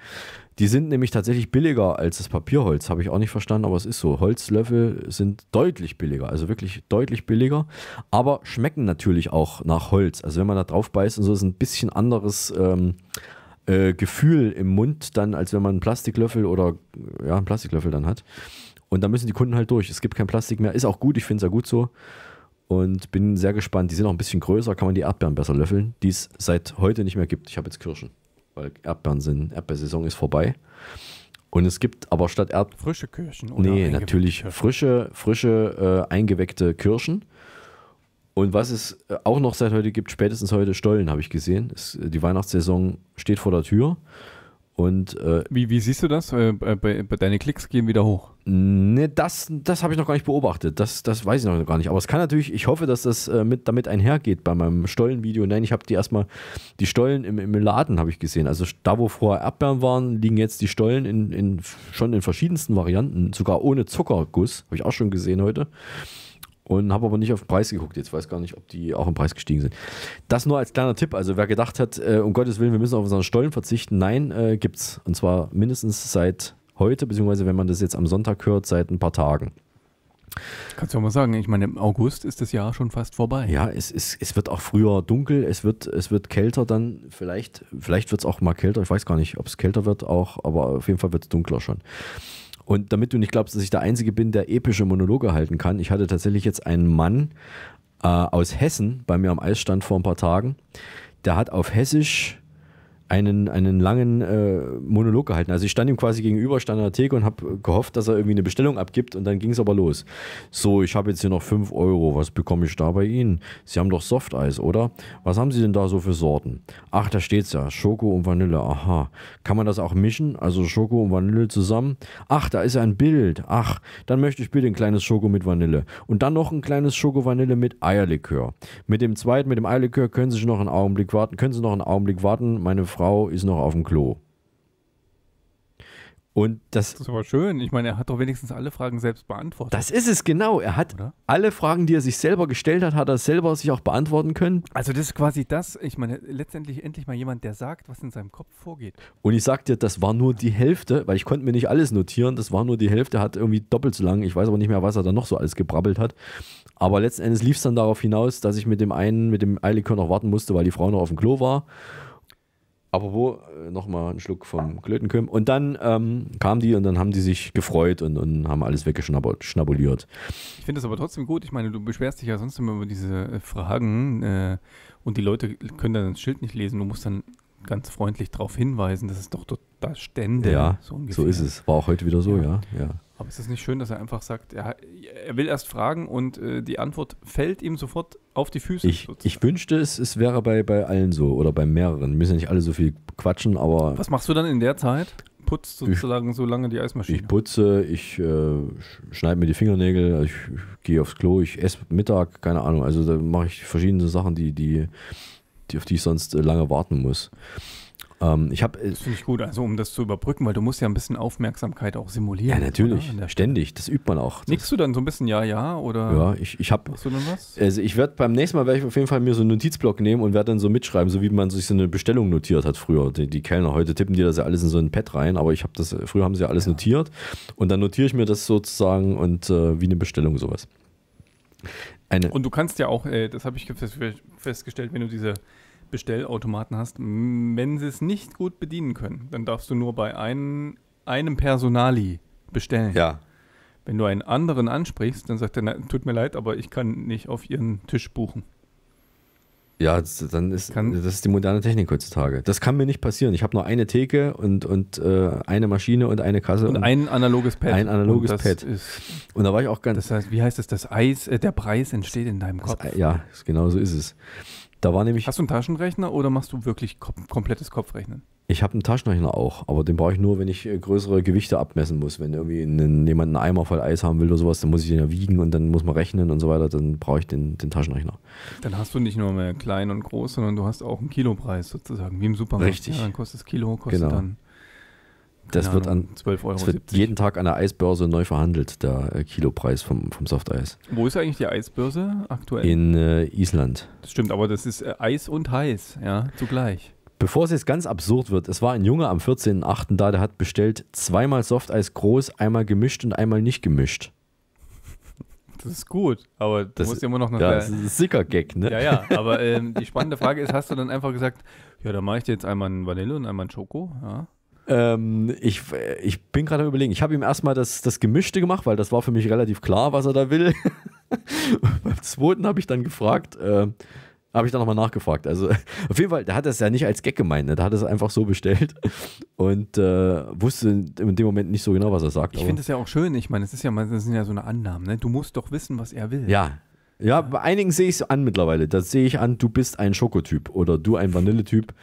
Die sind nämlich tatsächlich billiger als das Papierholz, habe ich auch nicht verstanden, aber es ist so. Holzlöffel sind deutlich billiger, also wirklich deutlich billiger, aber schmecken natürlich auch nach Holz. Also wenn man da drauf beißt und so, ist ein bisschen anderes ähm, äh, Gefühl im Mund dann, als wenn man einen Plastiklöffel oder ja, einen Plastiklöffel dann hat. Und da müssen die Kunden halt durch. Es gibt kein Plastik mehr. Ist auch gut, ich finde es ja gut so. Und bin sehr gespannt. Die sind auch ein bisschen größer, kann man die Erdbeeren besser löffeln, die es seit heute nicht mehr gibt. Ich habe jetzt Kirschen, weil Erdbeeren sind, Erdbeersaison ist vorbei. Und es gibt aber statt Erdbeeren. Frische Kirschen, oder? Nee, natürlich Kirschen. frische, frische, äh, eingeweckte Kirschen. Und was es äh, auch noch seit heute gibt, spätestens heute Stollen, habe ich gesehen. Es, die Weihnachtssaison steht vor der Tür. Und, äh, wie, wie, siehst du das? Äh, bei, bei deine Klicks gehen wieder hoch? Ne, das, das habe ich noch gar nicht beobachtet. Das, das weiß ich noch gar nicht. Aber es kann natürlich, ich hoffe, dass das äh, mit, damit einhergeht bei meinem Stollenvideo. Nein, ich habe die erstmal, die Stollen im, im Laden habe ich gesehen. Also da, wo vorher Erdbeeren waren, liegen jetzt die Stollen in, in, schon in verschiedensten Varianten, sogar ohne Zuckerguss. Habe ich auch schon gesehen heute und habe aber nicht auf den Preis geguckt. Jetzt weiß gar nicht, ob die auch im Preis gestiegen sind. Das nur als kleiner Tipp. Also wer gedacht hat, äh, um Gottes Willen, wir müssen auf unseren Stollen verzichten, nein, äh, gibt's. Und zwar mindestens seit heute, beziehungsweise wenn man das jetzt am Sonntag hört, seit ein paar Tagen. Kannst du auch mal sagen, ich meine, im August ist das Jahr schon fast vorbei. Ja, es, es, es wird auch früher dunkel, es wird, es wird kälter dann, vielleicht, vielleicht wird es auch mal kälter, ich weiß gar nicht, ob es kälter wird auch, aber auf jeden Fall wird es dunkler schon. Und damit du nicht glaubst, dass ich der Einzige bin, der epische Monologe halten kann, ich hatte tatsächlich jetzt einen Mann äh, aus Hessen bei mir am Eisstand vor ein paar Tagen, der hat auf Hessisch einen, einen langen äh, Monolog gehalten. Also ich stand ihm quasi gegenüber, stand an der Theke und habe gehofft, dass er irgendwie eine Bestellung abgibt und dann ging es aber los. So, ich habe jetzt hier noch 5 Euro, was bekomme ich da bei Ihnen? Sie haben doch Softeis, oder? Was haben Sie denn da so für Sorten? Ach, da steht's ja, Schoko und Vanille, aha. Kann man das auch mischen, also Schoko und Vanille zusammen? Ach, da ist ja ein Bild, ach, dann möchte ich bitte ein kleines Schoko mit Vanille. Und dann noch ein kleines Schoko Vanille mit Eierlikör. Mit dem zweiten, mit dem Eierlikör können Sie noch einen Augenblick warten, können Sie noch einen Augenblick warten, meine Frau Frau ist noch auf dem Klo. Und das, das ist aber schön. Ich meine, er hat doch wenigstens alle Fragen selbst beantwortet. Das ist es genau. Er hat Oder? alle Fragen, die er sich selber gestellt hat, hat er selber sich auch beantworten können. Also das ist quasi das. Ich meine, letztendlich endlich mal jemand, der sagt, was in seinem Kopf vorgeht. Und ich sag dir, das war nur die Hälfte, weil ich konnte mir nicht alles notieren. Das war nur die Hälfte. Hat irgendwie doppelt so lang. Ich weiß aber nicht mehr, was er da noch so alles gebrabbelt hat. Aber letzten Endes lief es dann darauf hinaus, dass ich mit dem einen, mit dem Eilikör noch warten musste, weil die Frau noch auf dem Klo war. Aber wo, äh, nochmal einen Schluck vom Klötenkömm. Und dann ähm, kamen die und dann haben die sich gefreut und, und haben alles weggeschnabuliert. Ich finde das aber trotzdem gut. Ich meine, du beschwerst dich ja sonst immer über diese äh, Fragen äh, und die Leute können dann das Schild nicht lesen. Du musst dann ganz freundlich darauf hinweisen, dass es doch dort da stände. Ja, so, so, ist es. War auch heute wieder so, ja. ja, ja. Aber ist es nicht schön, dass er einfach sagt, er, er will erst fragen und äh, die Antwort fällt ihm sofort auf die Füße. Ich, ich, wünschte, es, es wäre bei, bei allen so oder bei mehreren. Wir müssen ja nicht alle so viel quatschen, aber. Was machst du dann in der Zeit? Putzt sozusagen ich, so lange die Eismaschine? Ich putze, ich äh, schneide mir die Fingernägel, also ich, ich gehe aufs Klo, ich esse Mittag, keine Ahnung. Also da mache ich verschiedene Sachen, die, die, die, auf die ich sonst äh, lange warten muss. Ähm, ich hab, äh, das finde ich gut, also um das zu überbrücken, weil du musst ja ein bisschen Aufmerksamkeit auch simulieren. Ja, natürlich, ständig, das übt man auch. Nickst du dann so ein bisschen ja, ja oder Ja, ich, ich habe Hast du denn was? Also ich werde beim nächsten Mal werde ich auf jeden Fall mir so einen Notizblock nehmen und werde dann so mitschreiben, so wie man sich so eine Bestellung notiert hat früher. Die, die Kellner heute tippen die das ja alles in so ein Pad rein, aber ich habe das früher haben sie ja alles ja. notiert und dann notiere ich mir das sozusagen und äh, wie eine Bestellung sowas. Eine und du kannst ja auch, äh, das habe ich festgestellt, wenn du diese Bestellautomaten hast, wenn sie es nicht gut bedienen können, dann darfst du nur bei einem, einem Personali bestellen. Ja. Wenn du einen anderen ansprichst, dann sagt er, na, tut mir leid, aber ich kann nicht auf ihren Tisch buchen. Ja, das, dann ist kann, das ist die moderne Technik heutzutage. Das kann mir nicht passieren. Ich habe nur eine Theke und, und äh, eine Maschine und eine Kasse. Und, und ein analoges Pad. Ein analoges und Pad. Ist, und da war ich auch ganz. Das heißt, wie heißt es? Das Eis, äh, der Preis entsteht in deinem Kopf. Das, ja, genau so ist es. Da war nämlich. Hast du einen Taschenrechner oder machst du wirklich kom komplettes Kopfrechnen? Ich habe einen Taschenrechner auch, aber den brauche ich nur, wenn ich äh, größere Gewichte abmessen muss. Wenn irgendwie einen, jemand einen Eimer voll Eis haben will oder sowas, dann muss ich den ja wiegen und dann muss man rechnen und so weiter, dann brauche ich den, den Taschenrechner. Dann hast du nicht nur mehr klein und groß, sondern du hast auch einen Kilopreis sozusagen, wie im Supermarkt. Richtig. Ja, dann kostet das Kilo, kostet genau. dann das wird an 12 Euro. Das wird jeden Tag an der Eisbörse neu verhandelt, der äh, Kilopreis vom, vom Softeis. Wo ist eigentlich die Eisbörse aktuell? In äh, Island. Das stimmt, aber das ist äh, Eis und heiß, ja, zugleich. Bevor es jetzt ganz absurd wird, es war ein Junge am 14.8. da, der hat bestellt zweimal Softeis groß, einmal gemischt und einmal nicht gemischt. Das ist gut, aber das muss immer noch nach ja, Das ist ein Sicker-Gag, ne? Ja, ja, aber ähm, die spannende Frage ist, hast du dann einfach gesagt, ja, dann mache ich dir jetzt einmal einen Vanille und einmal einen Schoko, ja? Ähm, ich, ich bin gerade am überlegen. Ich habe ihm erstmal das, das Gemischte gemacht, weil das war für mich relativ klar, was er da will. Beim zweiten habe ich dann gefragt, äh, habe ich dann nochmal nachgefragt. Also auf jeden Fall, der hat das ja nicht als Gag gemeint, ne? der hat es einfach so bestellt und äh, wusste in dem Moment nicht so genau, was er sagt. Ich finde es ja auch schön, ich meine, es ist ja, das sind ja so eine Annahme, ne? Du musst doch wissen, was er will. Ja. Ja, bei einigen sehe ich es an mittlerweile. Da sehe ich an, du bist ein Schokotyp oder du ein Vanilletyp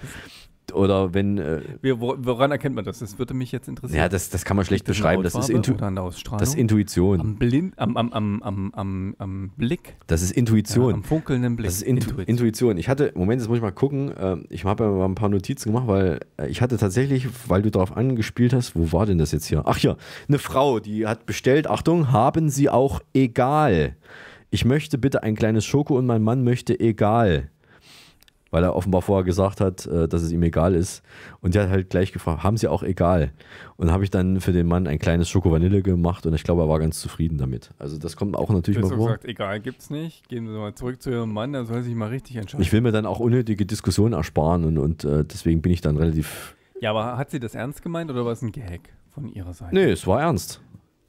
oder wenn. Äh, Wie, woran erkennt man das? Das würde mich jetzt interessieren. Ja, das, das kann man schlecht beschreiben. Das ist, Intu das ist Intuition. Am, Blind, am, am, am, am, am, Blick. Das ist Intuition. Ja, am funkelnden Blick. Das ist Intu Intuition. Intuition. Ich hatte, Moment, jetzt muss ich mal gucken. Ähm, ich habe ja mal ein paar Notizen gemacht, weil äh, ich hatte tatsächlich, weil du darauf angespielt hast, wo war denn das jetzt hier? Ach ja, eine Frau, die hat bestellt, Achtung, haben sie auch egal. Ich möchte bitte ein kleines Schoko und mein Mann möchte egal weil er offenbar vorher gesagt hat, äh, dass es ihm egal ist. Und die hat halt gleich gefragt, haben sie auch egal? Und habe ich dann für den Mann ein kleines Schoko-Vanille gemacht und ich glaube, er war ganz zufrieden damit. Also das kommt auch natürlich du hast mal vor. gesagt, egal gibt's nicht, gehen Sie mal zurück zu Ihrem Mann, dann soll sich mal richtig entscheiden. Ich will mir dann auch unnötige Diskussionen ersparen und, und äh, deswegen bin ich dann relativ... Ja, aber hat sie das ernst gemeint oder war es ein Gehäck von ihrer Seite? Nee, es war ernst.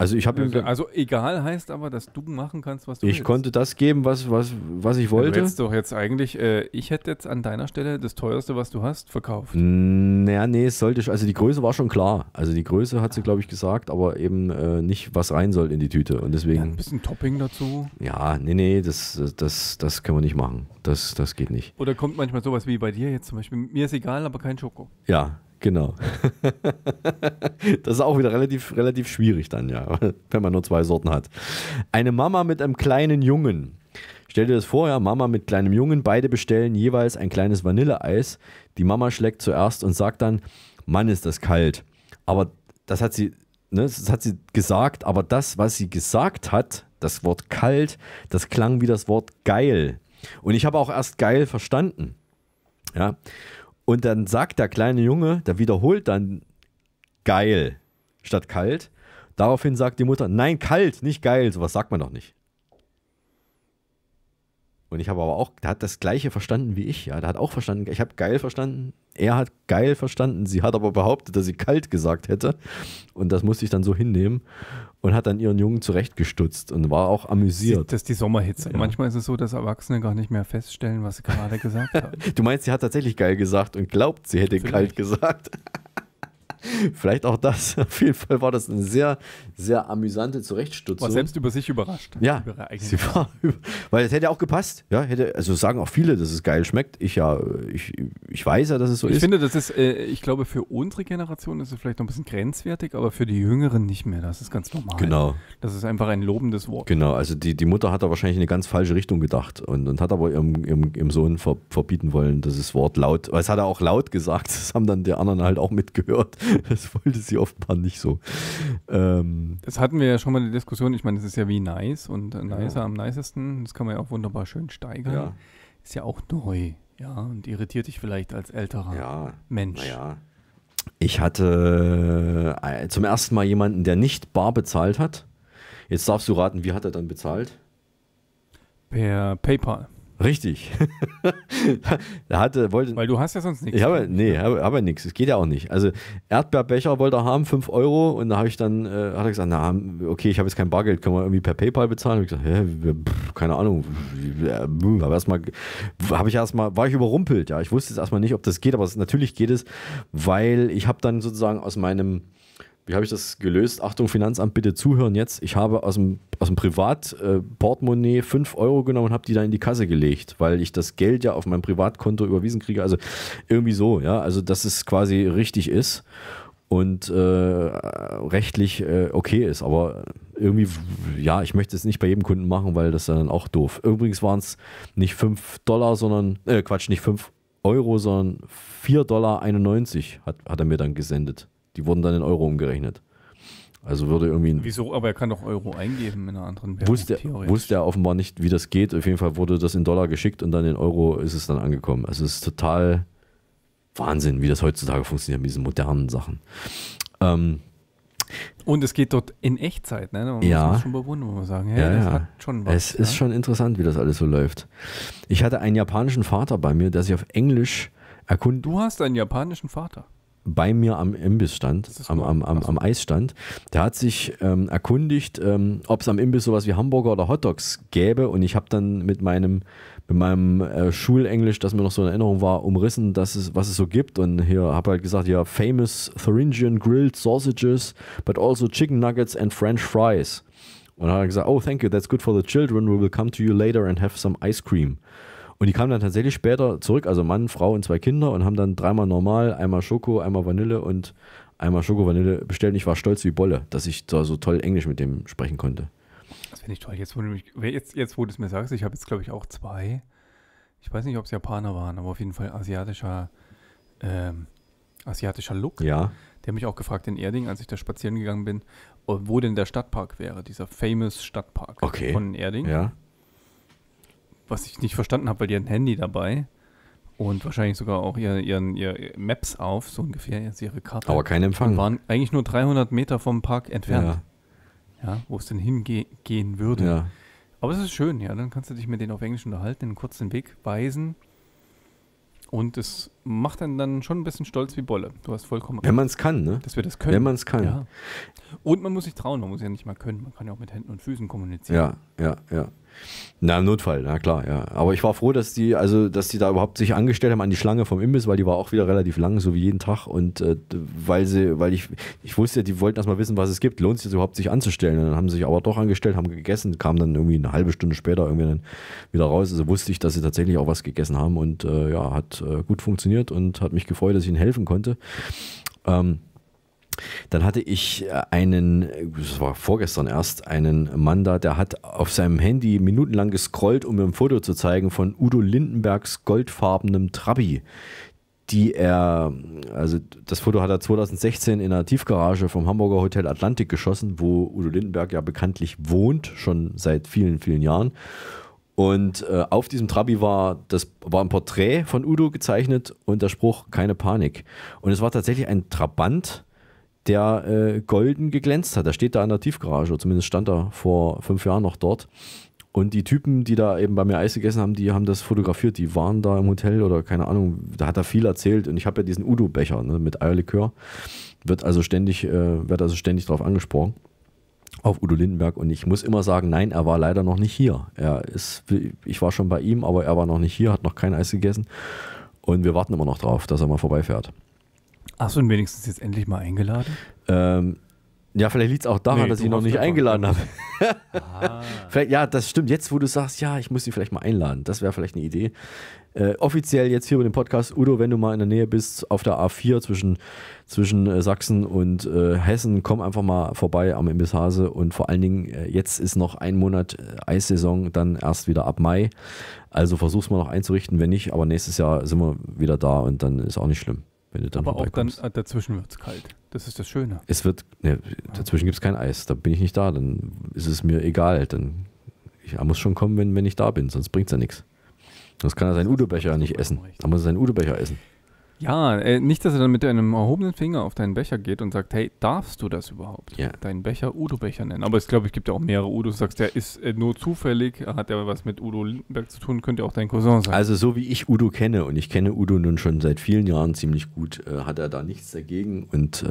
Also ich habe also, also, egal heißt aber, dass du machen kannst, was du ich willst. Ich konnte das geben, was, was, was ich wollte. Du hättest doch jetzt eigentlich, äh, ich hätte jetzt an deiner Stelle das teuerste, was du hast, verkauft. Naja, nee, es sollte, also die Größe war schon klar. Also die Größe hat sie, glaube ich, gesagt, aber eben äh, nicht, was rein soll in die Tüte. Und deswegen. Ja, ein bisschen Topping dazu. Ja, nee, nee, das, das, das können wir nicht machen. Das, das geht nicht. Oder kommt manchmal sowas wie bei dir jetzt zum Beispiel, mir ist egal, aber kein Schoko. Ja, Genau. das ist auch wieder relativ, relativ schwierig dann, ja, wenn man nur zwei Sorten hat. Eine Mama mit einem kleinen Jungen. Stell dir das vor, ja, Mama mit kleinem Jungen, beide bestellen jeweils ein kleines Vanilleeis. Die Mama schlägt zuerst und sagt dann, Mann, ist das kalt. Aber das hat sie, ne, das hat sie gesagt, aber das, was sie gesagt hat, das Wort kalt, das klang wie das Wort geil. Und ich habe auch erst geil verstanden. Ja. Und dann sagt der kleine Junge, der wiederholt dann geil statt kalt. Daraufhin sagt die Mutter, nein, kalt, nicht geil, sowas sagt man doch nicht. Und ich habe aber auch, der hat das Gleiche verstanden wie ich, ja. Der hat auch verstanden, ich habe geil verstanden, er hat geil verstanden, sie hat aber behauptet, dass sie kalt gesagt hätte. Und das musste ich dann so hinnehmen und hat dann ihren Jungen zurechtgestutzt und war auch amüsiert. Das ist die Sommerhitze. Ja. Manchmal ist es so, dass Erwachsene gar nicht mehr feststellen, was sie gerade gesagt haben. du meinst, sie hat tatsächlich geil gesagt und glaubt, sie hätte Vielleicht. kalt gesagt. Vielleicht auch das. Auf jeden Fall war das ein sehr, sehr amüsante Zurechtstutzung. War selbst über sich überrascht. Ja, sie war, weil es hätte auch gepasst. Ja, hätte, also sagen auch viele, dass es geil schmeckt. Ich ja, ich, ich weiß ja, dass es so ich ist. Ich finde, das ist, äh, ich glaube, für unsere Generation ist es vielleicht noch ein bisschen grenzwertig, aber für die Jüngeren nicht mehr. Das ist ganz normal. Genau. Das ist einfach ein lobendes Wort. Genau, also die, die Mutter hat da wahrscheinlich in eine ganz falsche Richtung gedacht und, und hat aber ihrem, ihrem, ihrem Sohn ver, verbieten wollen, dass das Wort laut, weil es hat er auch laut gesagt, das haben dann die anderen halt auch mitgehört. Das wollte sie offenbar nicht so. Ähm, das hatten wir ja schon mal eine Diskussion. Ich meine, das ist ja wie nice und nicer ja. am nicesten. Das kann man ja auch wunderbar schön steigern. Ja. Ist ja auch neu. Ja, und irritiert dich vielleicht als älterer ja. Mensch. Ja. Ich hatte äh, zum ersten Mal jemanden, der nicht bar bezahlt hat. Jetzt darfst du raten, wie hat er dann bezahlt? Per PayPal. Richtig. er hatte, wollte, Weil du hast ja sonst nichts. Ich habe, nee, ne? habe, habe nichts. Es geht ja auch nicht. Also Erdbeerbecher wollte er haben, 5 Euro. Und da habe ich dann, äh, hat er gesagt, na, okay, ich habe jetzt kein Bargeld, können wir irgendwie per PayPal bezahlen? Und ich gesagt, hä, pff, keine Ahnung. Hm, aber erstmal, habe ich erstmal, war ich überrumpelt, ja. Ich wusste jetzt erstmal nicht, ob das geht, aber es, natürlich geht es, weil ich habe dann sozusagen aus meinem wie habe ich das gelöst? Achtung, Finanzamt, bitte zuhören jetzt. Ich habe aus dem, aus dem Privatportemonnaie äh, 5 Euro genommen und habe die da in die Kasse gelegt, weil ich das Geld ja auf mein Privatkonto überwiesen kriege. Also irgendwie so, ja. Also, dass es quasi richtig ist und äh, rechtlich äh, okay ist. Aber irgendwie, ja, ich möchte es nicht bei jedem Kunden machen, weil das dann auch doof. Übrigens waren es nicht 5 Dollar, sondern, äh, Quatsch, nicht 5 Euro, sondern 4,91 Dollar hat, hat er mir dann gesendet. Die wurden dann in Euro umgerechnet. Also würde irgendwie. Wieso? Aber er kann doch Euro eingeben in einer anderen Währung. Wusste, wusste er offenbar nicht, wie das geht. Auf jeden Fall wurde das in Dollar geschickt und dann in Euro ist es dann angekommen. Also es ist total Wahnsinn, wie das heutzutage funktioniert mit diesen modernen Sachen. Ähm, und es geht dort in Echtzeit, ne? Man ja. muss schon bewundern, muss man sagen. Hey, ja, das ja. hat schon was. Es ja. ist schon interessant, wie das alles so läuft. Ich hatte einen japanischen Vater bei mir, der sich auf Englisch erkundet. Du hast einen japanischen Vater bei mir am Imbiss stand, am, am, am, am Eisstand, der hat sich ähm, erkundigt, ähm, ob es am Imbiss sowas wie Hamburger oder Hotdogs gäbe. Und ich habe dann mit meinem, mit meinem äh, Schulenglisch, das mir noch so in Erinnerung war, umrissen, dass es, was es so gibt. Und hier habe halt gesagt, ja, famous Thuringian grilled sausages, but also chicken nuggets and French fries. Und dann hat er gesagt, oh, thank you, that's good for the children. We will come to you later and have some ice cream. Und die kamen dann tatsächlich später zurück, also Mann, Frau und zwei Kinder und haben dann dreimal normal, einmal Schoko, einmal Vanille und einmal Schoko Vanille bestellt. Ich war stolz wie Bolle, dass ich da so toll Englisch mit dem sprechen konnte. Das finde ich toll. Jetzt, wo du, mich, jetzt, jetzt, wo du es mir sagst, ich habe jetzt, glaube ich, auch zwei. Ich weiß nicht, ob es Japaner waren, aber auf jeden Fall asiatischer, ähm, asiatischer Look. Ja. Die haben mich auch gefragt in Erding, als ich da spazieren gegangen bin, wo denn der Stadtpark wäre, dieser famous Stadtpark okay. von Erding. Ja was ich nicht verstanden habe, weil die ein Handy dabei und wahrscheinlich sogar auch ihr, ihren, ihr Maps auf, so ungefähr, jetzt ihre Karte. Aber kein Empfang. Und waren eigentlich nur 300 Meter vom Park entfernt. Ja. ja wo es denn hingehen würde. Ja. Aber es ist schön, ja. Dann kannst du dich mit denen auf Englisch unterhalten, einen kurzen Weg weisen. Und es macht einen dann schon ein bisschen stolz wie Bolle. Du hast vollkommen recht. Wenn man es kann, ne? Dass wir das können. Wenn man es kann. Ja. Und man muss sich trauen, man muss ja nicht mal können. Man kann ja auch mit Händen und Füßen kommunizieren. Ja, ja, ja. Na, im Notfall, na klar, ja. Aber ich war froh, dass die, also, dass die da überhaupt sich angestellt haben an die Schlange vom Imbiss, weil die war auch wieder relativ lang, so wie jeden Tag. Und äh, weil sie, weil ich, ich wusste, die wollten erstmal wissen, was es gibt. Lohnt es jetzt überhaupt, sich anzustellen? Und dann haben sie sich aber doch angestellt, haben gegessen, kamen dann irgendwie eine halbe Stunde später irgendwie dann wieder raus. Also wusste ich, dass sie tatsächlich auch was gegessen haben und äh, ja, hat äh, gut funktioniert und hat mich gefreut, dass ich ihnen helfen konnte. Ähm, dann hatte ich äh, einen, das war vorgestern erst, einen Mann da, der hat auf seinem Handy minutenlang gescrollt, um mir ein Foto zu zeigen von Udo Lindenbergs goldfarbenem Trabi, die er, also das Foto hat er 2016 in der Tiefgarage vom Hamburger Hotel Atlantik geschossen, wo Udo Lindenberg ja bekanntlich wohnt, schon seit vielen, vielen Jahren. Und äh, auf diesem Trabi war, das, war ein Porträt von Udo gezeichnet und der Spruch, keine Panik. Und es war tatsächlich ein Trabant, der äh, golden geglänzt hat. Der steht da in der Tiefgarage, oder zumindest stand er vor fünf Jahren noch dort. Und die Typen, die da eben bei mir Eis gegessen haben, die haben das fotografiert. Die waren da im Hotel oder keine Ahnung, da hat er viel erzählt. Und ich habe ja diesen Udo-Becher ne, mit Eierlikör. Wird also ständig, äh, wird also ständig drauf angesprochen. Auf Udo Lindenberg. Und ich muss immer sagen, nein, er war leider noch nicht hier. Er ist, ich war schon bei ihm, aber er war noch nicht hier, hat noch kein Eis gegessen. Und wir warten immer noch drauf, dass er mal vorbeifährt. Hast du ihn wenigstens jetzt endlich mal eingeladen? Ähm, ja, vielleicht liegt es auch daran, nee, dass ich ihn noch nicht eingeladen habe. ah. ja, das stimmt. Jetzt, wo du sagst, ja, ich muss ihn vielleicht mal einladen, das wäre vielleicht eine Idee. Äh, offiziell jetzt hier über den Podcast, Udo, wenn du mal in der Nähe bist, auf der A4 zwischen, zwischen äh, Sachsen und äh, Hessen, komm einfach mal vorbei am Imbisshase. Und vor allen Dingen, äh, jetzt ist noch ein Monat äh, Eissaison, dann erst wieder ab Mai. Also versuch's mal noch einzurichten, wenn nicht, aber nächstes Jahr sind wir wieder da und dann ist auch nicht schlimm. Wenn du dann Aber auch dann äh, dazwischen wird es kalt. Das ist das Schöne. Es wird, ne, dazwischen gibt es kein Eis. Da bin ich nicht da. Dann ist es mir egal. Dann ich muss schon kommen, wenn, wenn ich da bin. Sonst bringt es ja nichts. Sonst kann er seinen Udebecher nicht essen. Dann muss er seinen Udebecher essen. Ja, äh, nicht, dass er dann mit einem erhobenen Finger auf deinen Becher geht und sagt, hey, darfst du das überhaupt? Ja. Deinen Becher Udo-Becher nennen. Aber ich glaube es gibt ja auch mehrere Udos. Du sagst, der ist äh, nur zufällig, äh, hat ja was mit Udo Lindenberg zu tun, könnte auch dein Cousin sein. Also so wie ich Udo kenne und ich kenne Udo nun schon seit vielen Jahren ziemlich gut, äh, hat er da nichts dagegen und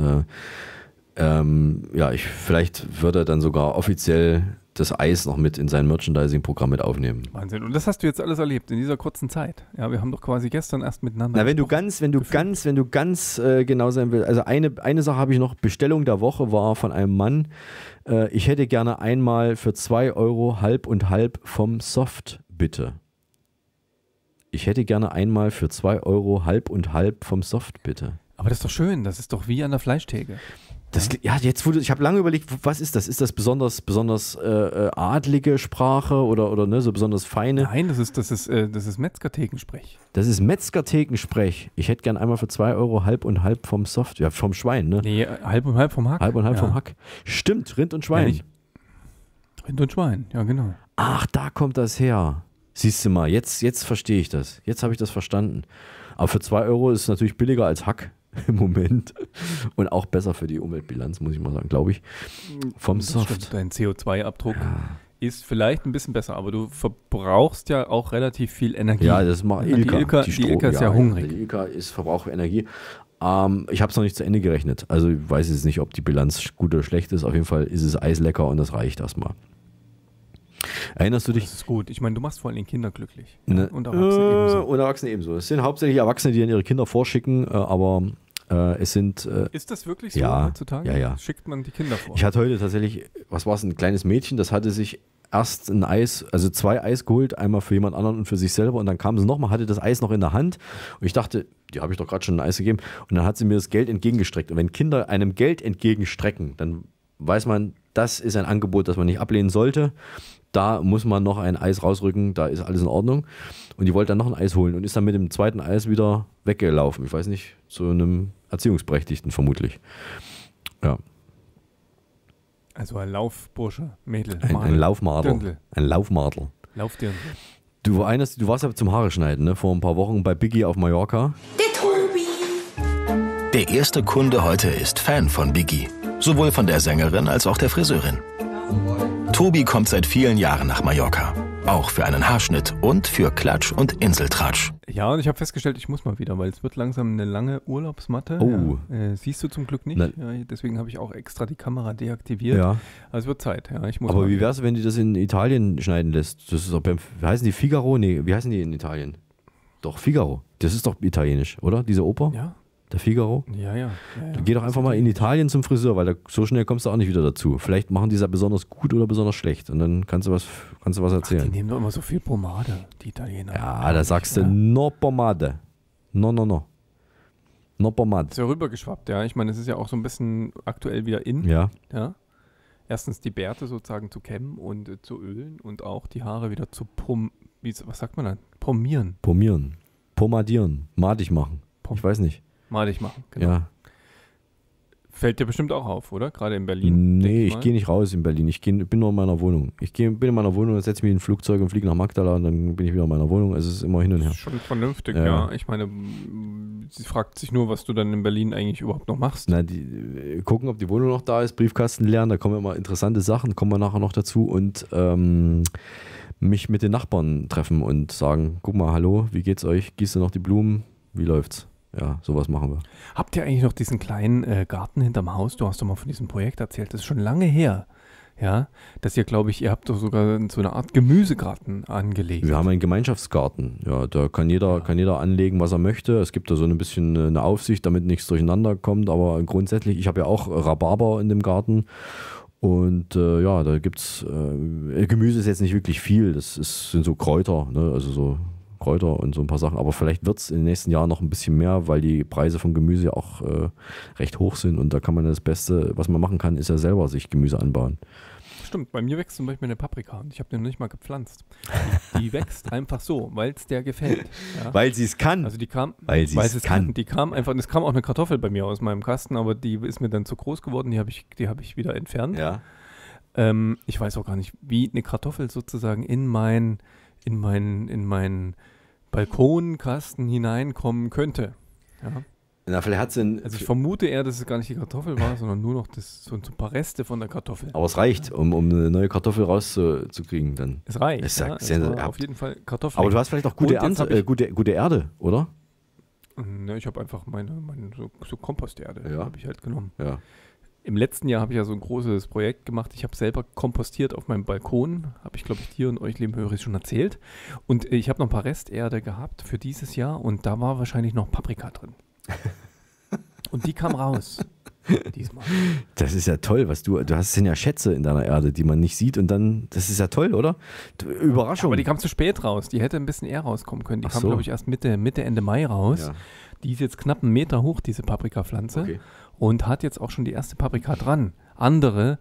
ähm, ja, ich, vielleicht würde er dann sogar offiziell das Eis noch mit in sein Merchandising-Programm mit aufnehmen. Wahnsinn. Und das hast du jetzt alles erlebt in dieser kurzen Zeit. Ja, wir haben doch quasi gestern erst miteinander. Na, wenn du ganz, wenn du gefühlt. ganz, wenn du ganz äh, genau sein willst. Also eine, eine Sache habe ich noch. Bestellung der Woche war von einem Mann. Äh, ich hätte gerne einmal für zwei Euro halb und halb vom Soft, bitte. Ich hätte gerne einmal für zwei Euro halb und halb vom Soft, bitte. Aber das ist doch schön, das ist doch wie an der Fleischtheke. Das, ja, jetzt wurde, ich habe lange überlegt, was ist das? Ist das besonders, besonders äh, äh, adlige Sprache oder, oder ne, so besonders feine? Nein, das ist, das ist, äh, das ist Metzgerthekensprech. Das ist Metzgerthekensprech. Ich hätte gern einmal für 2 Euro halb und halb vom Soft, ja, vom Schwein, ne? Nee, halb und halb vom Hack. Halb und halb ja. vom Hack. Stimmt, Rind und Schwein. Ja, Rind und Schwein, ja, genau. Ach, da kommt das her. Siehst du mal, jetzt, jetzt verstehe ich das. Jetzt habe ich das verstanden. Aber für 2 Euro ist es natürlich billiger als Hack. im Moment und auch besser für die Umweltbilanz, muss ich mal sagen, glaube ich. Vom das Soft. Stimmt. Dein CO2-Abdruck ja. ist vielleicht ein bisschen besser, aber du verbrauchst ja auch relativ viel Energie. Ja, das macht Die Ilka, die Strom, die Ilka ist ja, ja hungrig. Die Ilka ist Verbrauch von Energie. Ähm, ich habe es noch nicht zu Ende gerechnet. Also ich weiß jetzt nicht, ob die Bilanz gut oder schlecht ist. Auf jeden Fall ist es eislecker und das reicht erstmal. Erinnerst du dich? Das ist gut. Ich meine, du machst vor allem Kinder glücklich. Ne? Und Erwachsene äh, ebenso. Und Erwachsene ebenso. Es sind hauptsächlich Erwachsene, die dann ihre Kinder vorschicken, äh, aber äh, es sind. Äh, ist das wirklich so ja, heutzutage? Ja, ja. Schickt man die Kinder vor? Ich hatte heute tatsächlich, was war es, ein kleines Mädchen, das hatte sich erst ein Eis, also zwei Eis geholt, einmal für jemand anderen und für sich selber. Und dann kam sie nochmal, hatte das Eis noch in der Hand. Und ich dachte, die habe ich doch gerade schon ein Eis gegeben. Und dann hat sie mir das Geld entgegengestreckt. Und wenn Kinder einem Geld entgegenstrecken, dann weiß man, das ist ein Angebot, das man nicht ablehnen sollte da muss man noch ein Eis rausrücken, da ist alles in Ordnung. Und die wollte dann noch ein Eis holen und ist dann mit dem zweiten Eis wieder weggelaufen. Ich weiß nicht, zu einem Erziehungsberechtigten vermutlich. Ja. Also ein Laufbursche, Mädel. Ein, ein Laufmadel. Dirndl. Ein Laufmadel. Laufdirndl. Du, eines, du warst ja zum Haare schneiden, ne? Vor ein paar Wochen bei Biggie auf Mallorca. Der Tobi. Der erste Kunde heute ist Fan von Biggie. Sowohl von der Sängerin als auch der Friseurin. Tobi kommt seit vielen Jahren nach Mallorca. Auch für einen Haarschnitt und für Klatsch und Inseltratsch. Ja, und ich habe festgestellt, ich muss mal wieder, weil es wird langsam eine lange Urlaubsmatte. Oh. Ja, äh, siehst du zum Glück nicht. Ja, deswegen habe ich auch extra die Kamera deaktiviert. Ja. Also es wird Zeit. Ja, ich muss Aber wie wäre es, wenn die das in Italien schneiden lässt? Das ist doch beim, wie heißen die Figaro? Nee, wie heißen die in Italien? Doch, Figaro. Das ist doch italienisch, oder? Diese Oper? Ja der Figaro. Ja, ja. ja, ja. Geh doch einfach mal in Italien zum Friseur, weil da, so schnell kommst du auch nicht wieder dazu. Vielleicht machen die es ja besonders gut oder besonders schlecht und dann kannst du was, kannst du was erzählen. Ach, die nehmen doch immer so viel Pomade, die Italiener. Ja, da sagst du no Pomade. No, no, no. No Pomade. Ist ja rübergeschwappt, ja. Ich meine, es ist ja auch so ein bisschen aktuell wieder in. Ja. ja. Erstens die Bärte sozusagen zu kämmen und äh, zu ölen und auch die Haare wieder zu pum... Wie, was sagt man dann? Pomieren. Pomieren. Pomadieren. Madig machen. Pom ich weiß nicht. Malig machen, genau. Ja. Fällt dir bestimmt auch auf, oder? Gerade in Berlin. Nee, ich, ich gehe nicht raus in Berlin. Ich geh, bin nur in meiner Wohnung. Ich geh, bin in meiner Wohnung, dann setze mich in ein Flugzeug und fliege nach Magdala und dann bin ich wieder in meiner Wohnung. Also es ist immer hin und her. Das ist schon vernünftig, ja. ja. Ich meine, sie fragt sich nur, was du dann in Berlin eigentlich überhaupt noch machst. Na, die äh, gucken, ob die Wohnung noch da ist, Briefkasten lernen, da kommen immer interessante Sachen, kommen wir nachher noch dazu und ähm, mich mit den Nachbarn treffen und sagen, guck mal, hallo, wie geht's euch? Gießt ihr noch die Blumen? Wie läuft's? ja, sowas machen wir. Habt ihr eigentlich noch diesen kleinen äh, Garten hinterm Haus? Du hast doch mal von diesem Projekt erzählt. Das ist schon lange her. Ja, dass ihr, glaube ich, ihr habt doch sogar so eine Art Gemüsegarten angelegt. Wir haben einen Gemeinschaftsgarten. Ja, da kann jeder, ja. kann jeder anlegen, was er möchte. Es gibt da so ein bisschen äh, eine Aufsicht, damit nichts durcheinander kommt. Aber grundsätzlich, ich habe ja auch Rhabarber in dem Garten. Und äh, ja, da gibt es, äh, Gemüse ist jetzt nicht wirklich viel. Das ist, sind so Kräuter, ne? also so Kräuter und so ein paar Sachen. Aber vielleicht wird es in den nächsten Jahren noch ein bisschen mehr, weil die Preise von Gemüse ja auch äh, recht hoch sind. Und da kann man das Beste, was man machen kann, ist ja selber sich Gemüse anbauen. Stimmt, bei mir wächst zum Beispiel eine Paprika und ich habe den nicht mal gepflanzt. Die, wächst einfach so, weil es der gefällt. Ja? Weil sie es kann. Also die kam, weil sie es kann. Die kam einfach, und es kam auch eine Kartoffel bei mir aus meinem Kasten, aber die ist mir dann zu groß geworden, die habe ich, hab ich wieder entfernt. Ja. Ähm, ich weiß auch gar nicht, wie eine Kartoffel sozusagen in mein, in mein, in mein Balkonkasten hineinkommen könnte. Ja. Na, vielleicht hat Also ich vermute eher, dass es gar nicht die Kartoffel war, sondern nur noch das, so ein paar Reste von der Kartoffel. Aber es reicht, um, um eine neue Kartoffel rauszukriegen dann. Es reicht. Ich sag, ja, auf jeden Fall Kartoffel. Aber du hast vielleicht auch gute, Ernte, äh, gute, gute Erde, oder? Hm, ne, ich habe einfach meine, meine so, so Komposterde, ja. habe ich halt genommen. Ja im letzten Jahr habe ich ja so ein großes Projekt gemacht. Ich habe selber kompostiert auf meinem Balkon. Habe ich, glaube ich, dir und euch, lieben Hörer, schon erzählt. Und äh, ich habe noch ein paar Resterde gehabt für dieses Jahr und da war wahrscheinlich noch Paprika drin. Und die kam raus. diesmal. Das ist ja toll, was du, du hast sind ja Schätze in deiner Erde, die man nicht sieht und dann, das ist ja toll, oder? Überraschung. Ja, aber die kam zu spät raus, die hätte ein bisschen eher rauskommen können. Die Ach kam, so. glaube ich, erst Mitte, Mitte, Ende Mai raus. Ja. Die ist jetzt knapp einen Meter hoch, diese Paprikapflanze. Okay. Und hat jetzt auch schon die erste Paprika dran. Andere,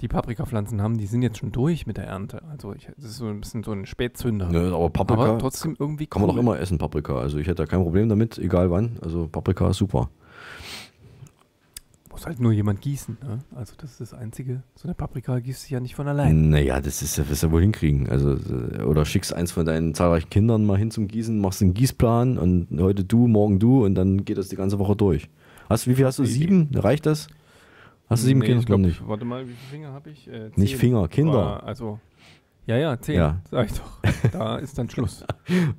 die Paprikapflanzen haben, die sind jetzt schon durch mit der Ernte. Also ich, das ist so ein bisschen so ein Spätzünder. Ne, aber Paprika aber trotzdem irgendwie kann man doch immer essen, Paprika. Also ich hätte da kein Problem damit, egal wann. Also Paprika ist super. Muss halt nur jemand gießen. Ne? Also das ist das Einzige. So eine Paprika gießt sich ja nicht von allein. Naja, das ist ja, wirst du ja wohl hinkriegen. Also, äh, oder schickst eins von deinen zahlreichen Kindern mal hin zum Gießen, machst einen Gießplan und heute du, morgen du und dann geht das die ganze Woche durch. Hast, wie viel hast du? Sieben? Reicht das? Hast du sieben nee, Kinder? Ich glaub, nicht. Warte mal, wie viele Finger habe ich? Äh, nicht Finger, Kinder. Oh, also, ja, ja, zehn. Ja. Sag ich doch. Da ist dann Schluss.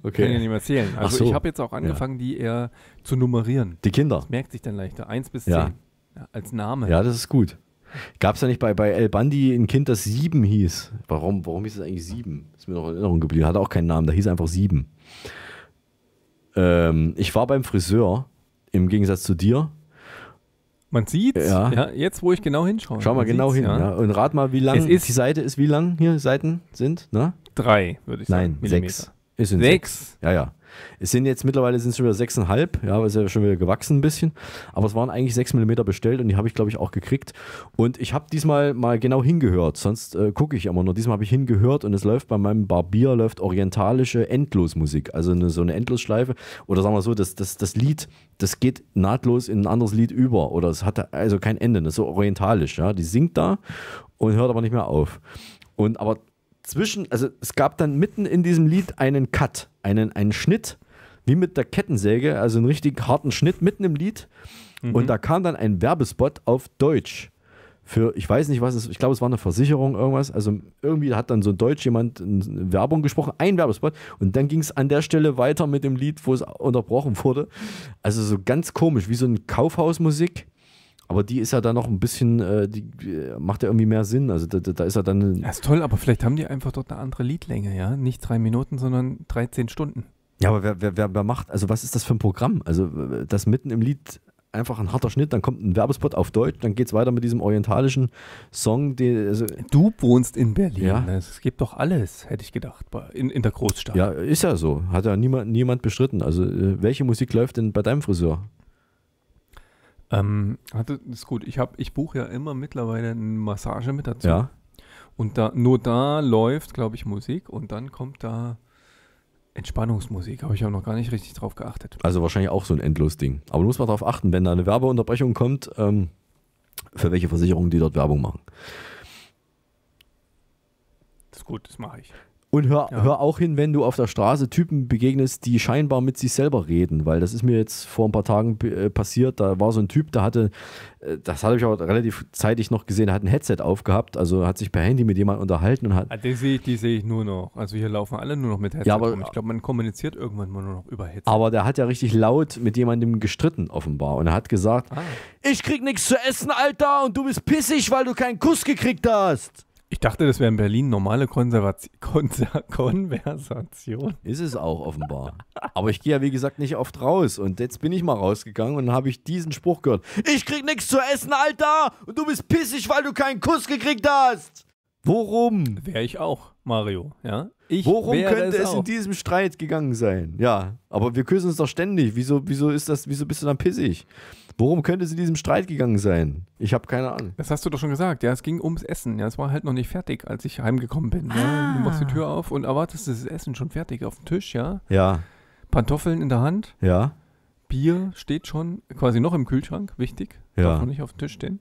okay. Kann ja nicht mehr zählen. Also so. ich habe jetzt auch angefangen, ja. die eher zu nummerieren. Die Kinder. Das merkt sich dann leichter. Eins bis ja. zehn. Ja, als Name. Ja, das ist gut. Gab es da nicht bei, bei El Bandi ein Kind, das Sieben hieß? Warum, warum hieß es eigentlich Sieben? Ist mir noch in Erinnerung geblieben. Hatte auch keinen Namen, da hieß einfach Sieben. Ähm, ich war beim Friseur, im Gegensatz zu dir. Man sieht ja. ja. Jetzt, wo ich genau hinschaue. Schau mal genau hin. Ja. Ja. Und rat mal, wie lang die Seite ist, wie lang hier Seiten sind. Ne? Drei, würde ich Nein, sagen. Nein, sechs. Ist in sechs. sechs. Ja, ja. Es sind jetzt mittlerweile sind es schon wieder 6,5, ja, ist ja schon wieder gewachsen ein bisschen. Aber es waren eigentlich 6 mm bestellt und die habe ich, glaube ich, auch gekriegt. Und ich habe diesmal mal genau hingehört, sonst äh, gucke ich immer nur. Diesmal habe ich hingehört und es läuft bei meinem Barbier läuft orientalische Endlosmusik, also eine, so eine Endlosschleife. Oder sagen wir so, das, das, das Lied, das geht nahtlos in ein anderes Lied über oder es hat also kein Ende, das ist so orientalisch, ja. Die singt da und hört aber nicht mehr auf. Und aber zwischen, also es gab dann mitten in diesem Lied einen Cut, einen, einen Schnitt, wie mit der Kettensäge, also einen richtig harten Schnitt mitten im Lied. Mhm. Und da kam dann ein Werbespot auf Deutsch. Für, ich weiß nicht, was es, ich glaube, es war eine Versicherung, irgendwas. Also irgendwie hat dann so ein Deutsch jemand Werbung gesprochen, ein Werbespot. Und dann ging es an der Stelle weiter mit dem Lied, wo es unterbrochen wurde. Also so ganz komisch, wie so eine Kaufhausmusik aber die ist ja dann noch ein bisschen, äh, die äh, macht ja irgendwie mehr Sinn. Also da, da ist ja dann. Ja, ist toll, aber vielleicht haben die einfach dort eine andere Liedlänge, ja? Nicht drei Minuten, sondern 13 Stunden. Ja, aber wer, wer, wer macht, also was ist das für ein Programm? Also, das mitten im Lied einfach ein harter Schnitt, dann kommt ein Werbespot auf Deutsch, dann geht es weiter mit diesem orientalischen Song. Den, also du wohnst in Berlin. Ja. Ne? es gibt doch alles, hätte ich gedacht, in, in der Großstadt. Ja, ist ja so. Hat ja niemand, niemand bestritten. Also, äh, welche Musik läuft denn bei deinem Friseur? Ähm, hatte, ist gut. Ich, ich buche ja immer mittlerweile eine Massage mit dazu. Ja. Und da, nur da läuft, glaube ich, Musik und dann kommt da Entspannungsmusik. Habe ich auch noch gar nicht richtig drauf geachtet. Also wahrscheinlich auch so ein endlos Ding. Aber du musst mal darauf achten, wenn da eine Werbeunterbrechung kommt, ähm, für welche Versicherungen die dort Werbung machen. Das ist gut, das mache ich. Und hör, ja. hör auch hin, wenn du auf der Straße Typen begegnest, die scheinbar mit sich selber reden, weil das ist mir jetzt vor ein paar Tagen äh, passiert. Da war so ein Typ, der hatte, äh, das habe ich aber relativ zeitig noch gesehen, der hat ein Headset aufgehabt, also hat sich per Handy mit jemandem unterhalten und hat. Ah, die sehe ich, seh ich nur noch. Also hier laufen alle nur noch mit Headset. Ja, aber, rum. Ich glaube, man kommuniziert irgendwann mal nur noch über Headset. Aber der hat ja richtig laut mit jemandem gestritten, offenbar. Und er hat gesagt: ah. Ich krieg nichts zu essen, Alter, und du bist pissig, weil du keinen Kuss gekriegt hast. Ich dachte, das wäre in Berlin normale Konservati Konser Konversation. Ist es auch offenbar. Aber ich gehe ja, wie gesagt, nicht oft raus. Und jetzt bin ich mal rausgegangen und habe ich diesen Spruch gehört. Ich krieg nichts zu essen, Alter! Und du bist pissig, weil du keinen Kuss gekriegt hast! Worum? Wäre ich auch, Mario, ja? Ich Worum könnte es, auch. in diesem Streit gegangen sein? Ja, aber wir küssen uns doch ständig. Wieso, wieso ist das, wieso bist du dann pissig? Worum könnte es in diesem Streit gegangen sein? Ich habe keine Ahnung. Das hast du doch schon gesagt. Ja, es ging ums Essen. Ja, es war halt noch nicht fertig, als ich heimgekommen bin. Ah. Ja, du machst die ah. Tür auf und erwartest das Essen schon fertig auf dem Tisch, ja? Ja. Pantoffeln in der Hand. Ja. Bier steht schon quasi noch im Kühlschrank, wichtig. Ja. Darf noch nicht auf dem Tisch stehen.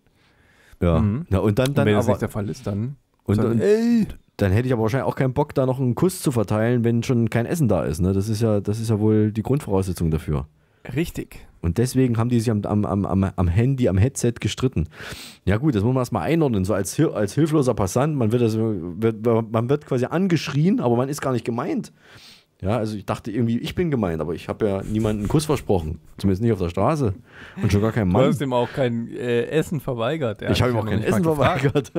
Ja. Mhm. ja und dann, dann und wenn das nicht der Fall ist, dann. Und, dann, ey, dann hätte ich aber wahrscheinlich auch keinen Bock, da noch einen Kuss zu verteilen, wenn schon kein Essen da ist. Ne? Das, ist ja, das ist ja wohl die Grundvoraussetzung dafür. Richtig. Und deswegen haben die sich am, am, am, am Handy, am Headset gestritten. Ja gut, das muss man erstmal einordnen, so als, als hilfloser Passant. Man wird, das, wird, man wird quasi angeschrien, aber man ist gar nicht gemeint. Ja, also ich dachte irgendwie, ich bin gemeint, aber ich habe ja niemanden einen Kuss versprochen. Zumindest nicht auf der Straße. Und schon gar kein Mann. Du hast ihm auch kein äh, Essen verweigert. Ja, ich habe ihm auch kein Essen verweigert.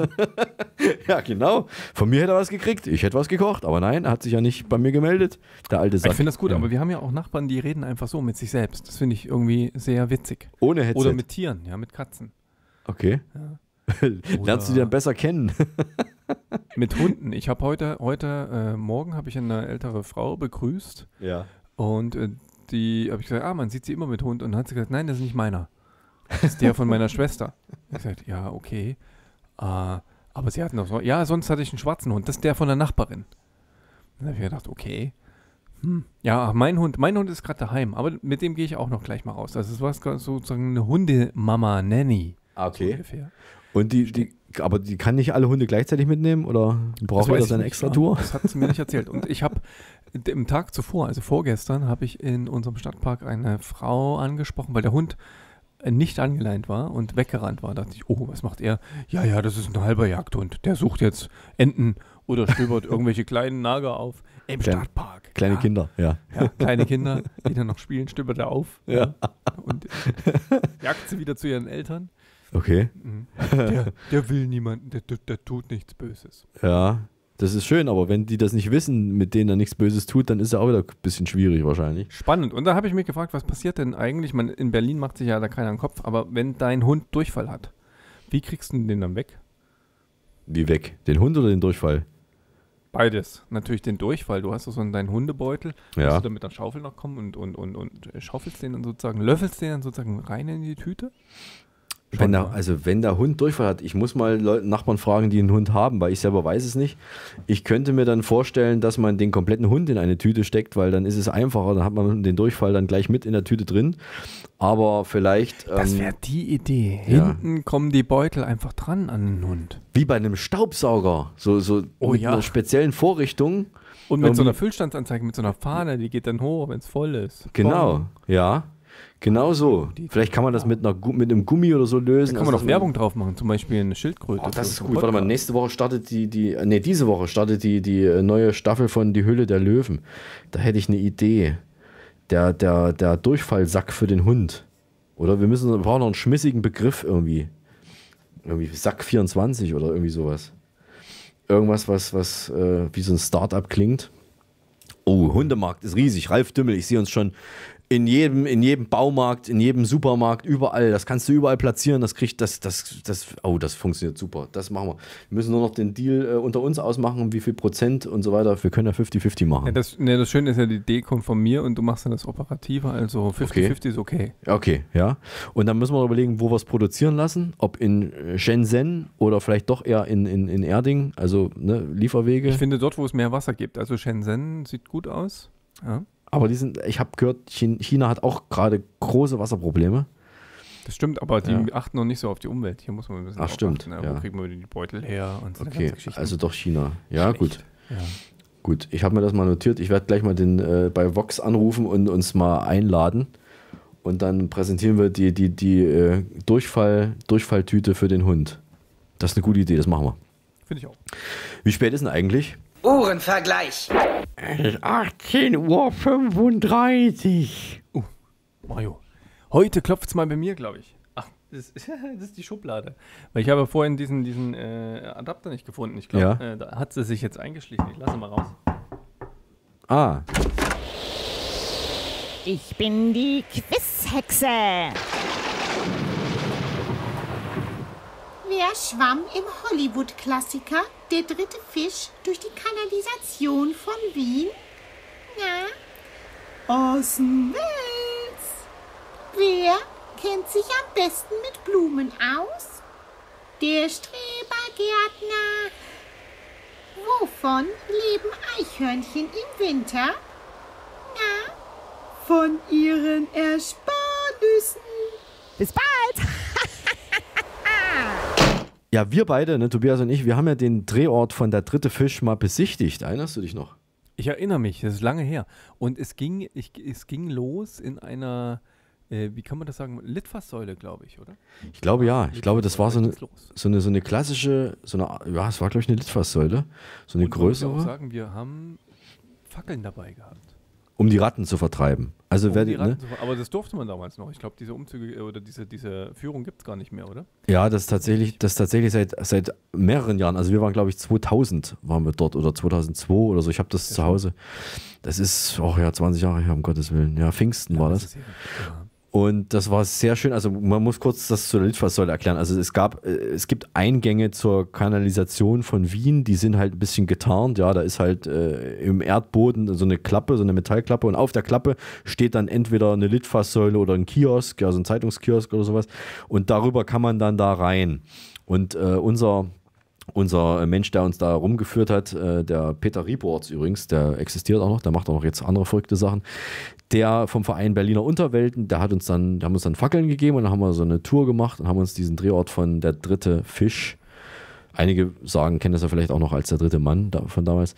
ja, genau. Von mir hätte er was gekriegt. Ich hätte was gekocht. Aber nein, er hat sich ja nicht bei mir gemeldet. Der alte Sack. Ich finde das gut, ja. aber wir haben ja auch Nachbarn, die reden einfach so mit sich selbst. Das finde ich irgendwie sehr witzig. Ohne Headset. Oder mit Tieren, ja, mit Katzen. Okay. Ja. Lernst du die dann besser kennen? mit Hunden. Ich habe heute, heute äh, Morgen habe ich eine ältere Frau begrüßt. Ja. Und äh, die habe ich gesagt, ah, man sieht sie immer mit Hund. Und dann hat sie gesagt, nein, das ist nicht meiner. Das ist der von meiner Schwester. Ich gesagt, ja, okay. Äh, aber sie hatten doch so, ja, sonst hatte ich einen schwarzen Hund. Das ist der von der Nachbarin. Dann habe ich gedacht, okay. Hm. Ja, mein Hund, mein Hund ist gerade daheim, aber mit dem gehe ich auch noch gleich mal raus. Also es war sozusagen eine Hundemama Nanny. Ah, okay. So ungefähr. Und die, die, aber die kann nicht alle Hunde gleichzeitig mitnehmen oder braucht jeder seine extra Tour? das hat sie mir nicht erzählt. Und ich habe im Tag zuvor, also vorgestern, habe ich in unserem Stadtpark eine Frau angesprochen, weil der Hund nicht angeleint war und weggerannt war. Da dachte ich, oh, was macht er? Ja, ja, das ist ein halber Jagdhund. Der sucht jetzt Enten oder stöbert irgendwelche kleinen Nager auf im Kleine, Stadtpark. Kleine ja. Kinder, ja. ja. Kleine Kinder, die dann noch spielen, stöbert er auf ja. und jagt sie wieder zu ihren Eltern. Okay. Mhm. Der, der, will niemanden, der, der tut nichts Böses. Ja, das ist schön, aber wenn die das nicht wissen, mit denen er nichts Böses tut, dann ist er auch wieder ein bisschen schwierig wahrscheinlich. Spannend. Und da habe ich mich gefragt, was passiert denn eigentlich? Man, in Berlin macht sich ja da keiner einen Kopf, aber wenn dein Hund Durchfall hat, wie kriegst du den dann weg? Wie weg? Den Hund oder den Durchfall? Beides. Natürlich den Durchfall. Du hast so einen, deinen Hundebeutel, ja. musst du dann mit einer Schaufel noch kommen und, und, und, und schaufelst den dann sozusagen, löffelst den dann sozusagen rein in die Tüte? Wenn der, also wenn der Hund Durchfall hat, ich muss mal Leute, Nachbarn fragen, die einen Hund haben, weil ich selber weiß es nicht. Ich könnte mir dann vorstellen, dass man den kompletten Hund in eine Tüte steckt, weil dann ist es einfacher, dann hat man den Durchfall dann gleich mit in der Tüte drin. Aber vielleicht. Ähm, das wäre die Idee. Ja. Hinten kommen die Beutel einfach dran an den Hund. Wie bei einem Staubsauger. So, so oh, mit ja. einer speziellen Vorrichtung. Und mit so ähm, einer Füllstandsanzeige, mit so einer Fahne, die geht dann hoch, wenn es voll ist. Genau, Bong. ja. Genau so. Vielleicht kann man das mit, einer, mit einem Gummi oder so lösen. Da kann man auch also doch Werbung drauf machen, zum Beispiel eine Schildkröte. Oh, das ist gut. Warte mal, nächste Woche startet die, die nee, diese Woche startet die, die äh, neue Staffel von Die Hülle der Löwen. Da hätte ich eine Idee. Der, der, der Durchfallsack für den Hund. Oder wir müssen, wir brauchen noch einen schmissigen Begriff irgendwie. Irgendwie Sack 24 oder irgendwie sowas. Irgendwas, was, was äh, wie so ein Startup klingt. Oh, Hundemarkt ist riesig. Ralf Dümmel, ich sehe uns schon in jedem, in jedem Baumarkt, in jedem Supermarkt, überall. Das kannst du überall platzieren. Das kriegt das, das, das, oh, das funktioniert super. Das machen wir. Wir müssen nur noch den Deal äh, unter uns ausmachen, wie viel Prozent und so weiter. Wir können ja 50-50 machen. Ja, das, ne, das Schöne ist ja, die Idee kommt von mir und du machst dann das Operative. Also 50-50 okay. ist okay. Okay, ja. Und dann müssen wir überlegen, wo wir es produzieren lassen. Ob in äh, Shenzhen oder vielleicht doch eher in, in, in Erding. Also ne, Lieferwege. Ich finde dort, wo es mehr Wasser gibt. Also Shenzhen sieht gut aus. Ja. Aber die sind, ich habe gehört, China hat auch gerade große Wasserprobleme. Das stimmt, aber die ja. achten noch nicht so auf die Umwelt. Hier muss man ein bisschen. Ach, stimmt. Achten, ne? Wo kriegen wir die Beutel her und so Okay, also doch China. Ja, Schlecht. gut. Ja. Gut, ich habe mir das mal notiert. Ich werde gleich mal den äh, bei Vox anrufen und uns mal einladen. Und dann präsentieren wir die, die, die äh, Durchfall, Durchfalltüte für den Hund. Das ist eine gute Idee, das machen wir. Finde ich auch. Wie spät ist denn eigentlich? Uhrenvergleich. Es ist 18.35 Uhr. Uh, Mario. Heute klopft es mal bei mir, glaube ich. Ach, das ist, das ist, die Schublade. Weil ich habe vorhin diesen, diesen äh, Adapter nicht gefunden. Ich glaube, ja. äh, da hat sie sich jetzt eingeschlichen. Ich lasse mal raus. Ah. Ich bin die Quizhexe. Wer schwamm im Hollywood-Klassiker Der dritte Fisch durch die Kanalisation von Wien? Na? Orson Welles. Wer kennt sich am besten mit Blumen aus? Der Strebergärtner. Wovon leben Eichhörnchen im Winter? Na? Von ihren Ersparnissen. Bis bald! Ja, wir beide, ne, Tobias und ich, wir haben ja den Drehort von der dritte Fisch mal besichtigt. Erinnerst du dich noch? Ich erinnere mich, das ist lange her. Und es ging, ich, es ging los in einer, äh, wie kann man das sagen, Litfaßsäule, glaube ich, oder? Ich glaube ja. Ich glaube, das war so eine, so eine, so eine klassische, so eine, ja, es war, glaube ich, eine Litfaßsäule. So eine und größere. Ich würde sagen, wir haben Fackeln dabei gehabt um die Ratten zu vertreiben. Also um wer die, ne? Ratten ne? zu, aber das durfte man damals noch. Ich glaube, diese Umzüge äh, oder diese, diese Führung gibt es gar nicht mehr, oder? Ja, das ist tatsächlich, das ist tatsächlich seit, seit mehreren Jahren. Also wir waren, glaube ich, 2000 waren wir dort oder 2002 oder so. Ich habe das ja, zu Hause. Das ist, ach oh ja, 20 Jahre her, um Gottes Willen. Ja, Pfingsten ja, war das. das. Ja. Und das war sehr schön. Also man muss kurz das zur Litfaßsäule erklären. Also es gab, äh, es gibt Eingänge zur Kanalisation von Wien, die sind halt ein bisschen getarnt. Ja, da ist halt äh, im Erdboden so eine Klappe, so eine Metallklappe und auf der Klappe steht dann entweder eine Litfaßsäule oder ein Kiosk, ja, so ein Zeitungskiosk oder sowas. Und darüber kann man dann da rein. Und äh, unser unser Mensch, der uns da rumgeführt hat, äh, der Peter Rieborts übrigens, der existiert auch noch, der macht auch noch jetzt andere verrückte Sachen, der vom Verein Berliner Unterwelten, der hat uns dann, der haben uns dann Fackeln gegeben und dann haben wir so eine Tour gemacht und haben uns diesen Drehort von der dritte Fisch, einige sagen, kennen das ja vielleicht auch noch als der dritte Mann da, von damals,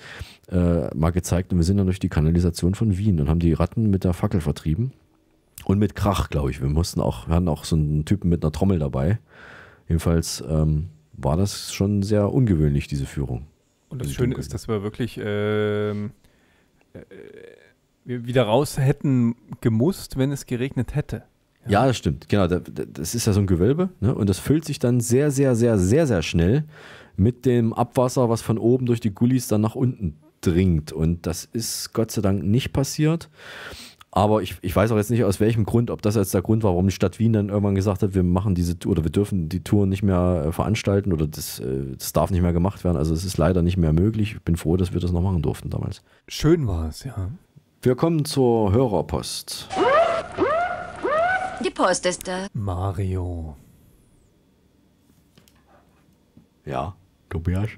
äh, mal gezeigt und wir sind dann durch die Kanalisation von Wien und haben die Ratten mit der Fackel vertrieben. Und mit Krach, glaube ich. Wir mussten auch, wir hatten auch so einen Typen mit einer Trommel dabei. Jedenfalls, ähm, war das schon sehr ungewöhnlich, diese Führung. Und das Schöne ist, dass wir wirklich ähm, äh, äh, wieder raus hätten gemusst, wenn es geregnet hätte. Ja, das stimmt. Genau, das ist ja so ein Gewölbe ne? und das füllt sich dann sehr, sehr, sehr, sehr, sehr schnell mit dem Abwasser, was von oben durch die Gullis dann nach unten dringt. Und das ist Gott sei Dank nicht passiert. Aber ich, ich weiß auch jetzt nicht, aus welchem Grund, ob das jetzt der Grund war, warum die Stadt Wien dann irgendwann gesagt hat, wir machen diese Tour oder wir dürfen die Tour nicht mehr äh, veranstalten oder das, äh, das darf nicht mehr gemacht werden. Also es ist leider nicht mehr möglich. Ich bin froh, dass wir das noch machen durften damals. Schön war es, ja. Wir kommen zur Hörerpost. Die Post ist da. Mario. Ja, Tobias.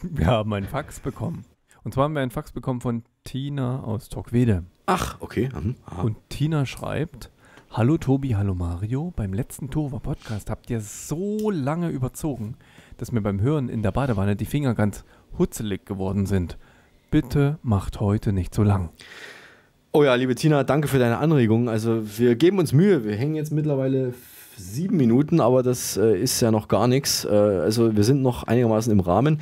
Wir haben einen Fax bekommen. Und zwar haben wir einen Fax bekommen von Tina aus Torquede. Ach, okay. Mhm. Und Tina schreibt, Hallo Tobi, hallo Mario. Beim letzten Tover Podcast habt ihr so lange überzogen, dass mir beim Hören in der Badewanne die Finger ganz hutzelig geworden sind. Bitte macht heute nicht so lang. Oh ja, liebe Tina, danke für deine Anregung. Also wir geben uns Mühe. Wir hängen jetzt mittlerweile sieben Minuten, aber das äh, ist ja noch gar nichts. Äh, also wir sind noch einigermaßen im Rahmen.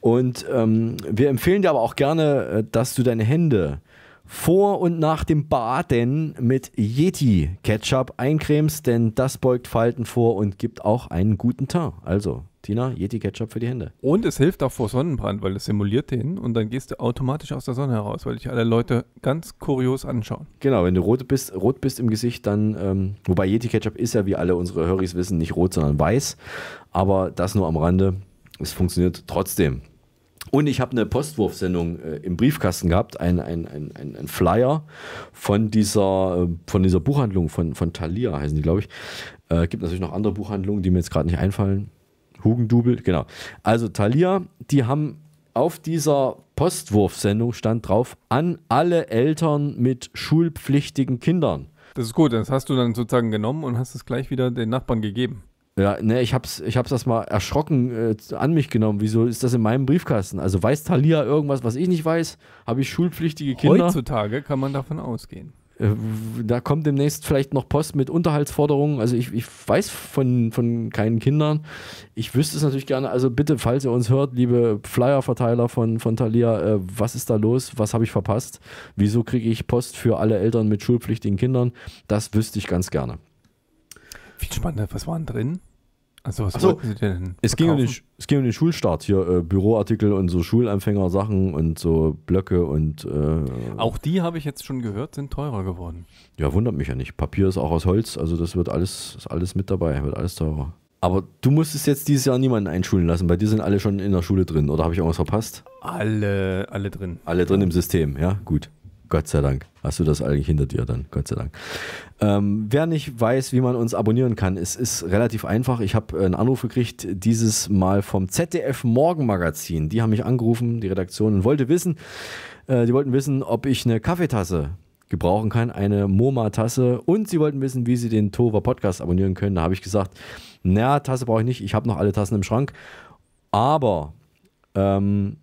Und ähm, wir empfehlen dir aber auch gerne, äh, dass du deine Hände vor und nach dem Baden mit Yeti-Ketchup eincremst, denn das beugt Falten vor und gibt auch einen guten Teint. Also, Tina, Yeti-Ketchup für die Hände. Und es hilft auch vor Sonnenbrand, weil es simuliert den und dann gehst du automatisch aus der Sonne heraus, weil dich alle Leute ganz kurios anschauen. Genau, wenn du rot bist, rot bist im Gesicht, dann, ähm, wobei Yeti-Ketchup ist ja, wie alle unsere Hurrys wissen, nicht rot, sondern weiß. Aber das nur am Rande. Es funktioniert trotzdem. Und ich habe eine Postwurfsendung äh, im Briefkasten gehabt, ein, ein, ein, ein, Flyer von dieser, äh, von dieser Buchhandlung von, von Thalia, heißen die, glaube ich. Äh, gibt natürlich noch andere Buchhandlungen, die mir jetzt gerade nicht einfallen. Hugendubel, genau. Also Thalia, die haben auf dieser Postwurfsendung stand drauf, an alle Eltern mit schulpflichtigen Kindern. Das ist gut, das hast du dann sozusagen genommen und hast es gleich wieder den Nachbarn gegeben. Ja, ne, ich hab's, ich hab's das mal erschrocken äh, an mich genommen. Wieso ist das in meinem Briefkasten? Also weiß Thalia irgendwas, was ich nicht weiß? Habe ich schulpflichtige Kinder? Heutzutage kann man davon ausgehen. Äh, da kommt demnächst vielleicht noch Post mit Unterhaltsforderungen. Also ich, ich weiß von, von keinen Kindern. Ich wüsste es natürlich gerne. Also bitte, falls ihr uns hört, liebe Flyer-Verteiler von, von Thalia, äh, was ist da los? Was habe ich verpasst? Wieso kriege ich Post für alle Eltern mit schulpflichtigen Kindern? Das wüsste ich ganz gerne. Viel spannender, was war denn drin? Also was so, also, wollten Sie denn es ging, um den, es ging, um den, Schulstart hier, äh, Büroartikel und so Schulanfängersachen und so Blöcke und äh, Auch die habe ich jetzt schon gehört, sind teurer geworden. Ja, wundert mich ja nicht. Papier ist auch aus Holz, also das wird alles, ist alles mit dabei, wird alles teurer. Aber du musstest jetzt dieses Jahr niemanden einschulen lassen, bei dir sind alle schon in der Schule drin, oder habe ich irgendwas verpasst? Alle, alle drin. Alle drin im System, ja, gut. Gott sei Dank. Hast du das eigentlich hinter dir dann? Gott sei Dank. Ähm, wer nicht weiß, wie man uns abonnieren kann, es ist relativ einfach. Ich habe einen Anruf gekriegt, dieses Mal vom ZDF Morgenmagazin. Die haben mich angerufen, die Redaktion, und wollte wissen, äh, die wollten wissen, ob ich eine Kaffeetasse gebrauchen kann, eine MoMA-Tasse. Und sie wollten wissen, wie sie den Tova Podcast abonnieren können. Da habe ich gesagt, na, Tasse brauche ich nicht. Ich habe noch alle Tassen im Schrank. Aber ähm,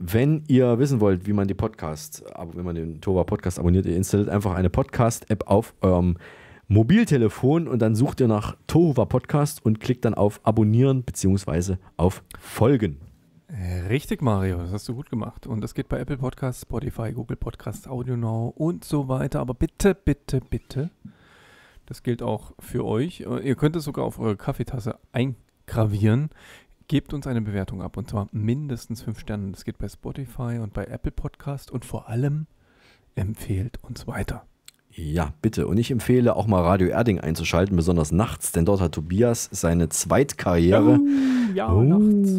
wenn ihr wissen wollt, wie man die Podcasts, wenn man den Tova Podcast abonniert, ihr installiert einfach eine Podcast-App auf eurem Mobiltelefon und dann sucht ihr nach Tova Podcast und klickt dann auf Abonnieren bzw. auf Folgen. Richtig, Mario, das hast du gut gemacht. Und das geht bei Apple Podcasts, Spotify, Google Podcasts, AudioNow und so weiter. Aber bitte, bitte, bitte, das gilt auch für euch. Äh, ihr könnt es sogar auf eure Kaffeetasse eingravieren. Gebt uns eine Bewertung ab und zwar mindestens fünf Sterne. Das geht bei Spotify und bei Apple Podcast und vor allem empfehlt uns weiter. Ja, bitte. Und ich empfehle auch mal Radio Erding einzuschalten, besonders nachts, denn dort hat Tobias seine Zweitkarriere. Oh, ja, oh, nachts.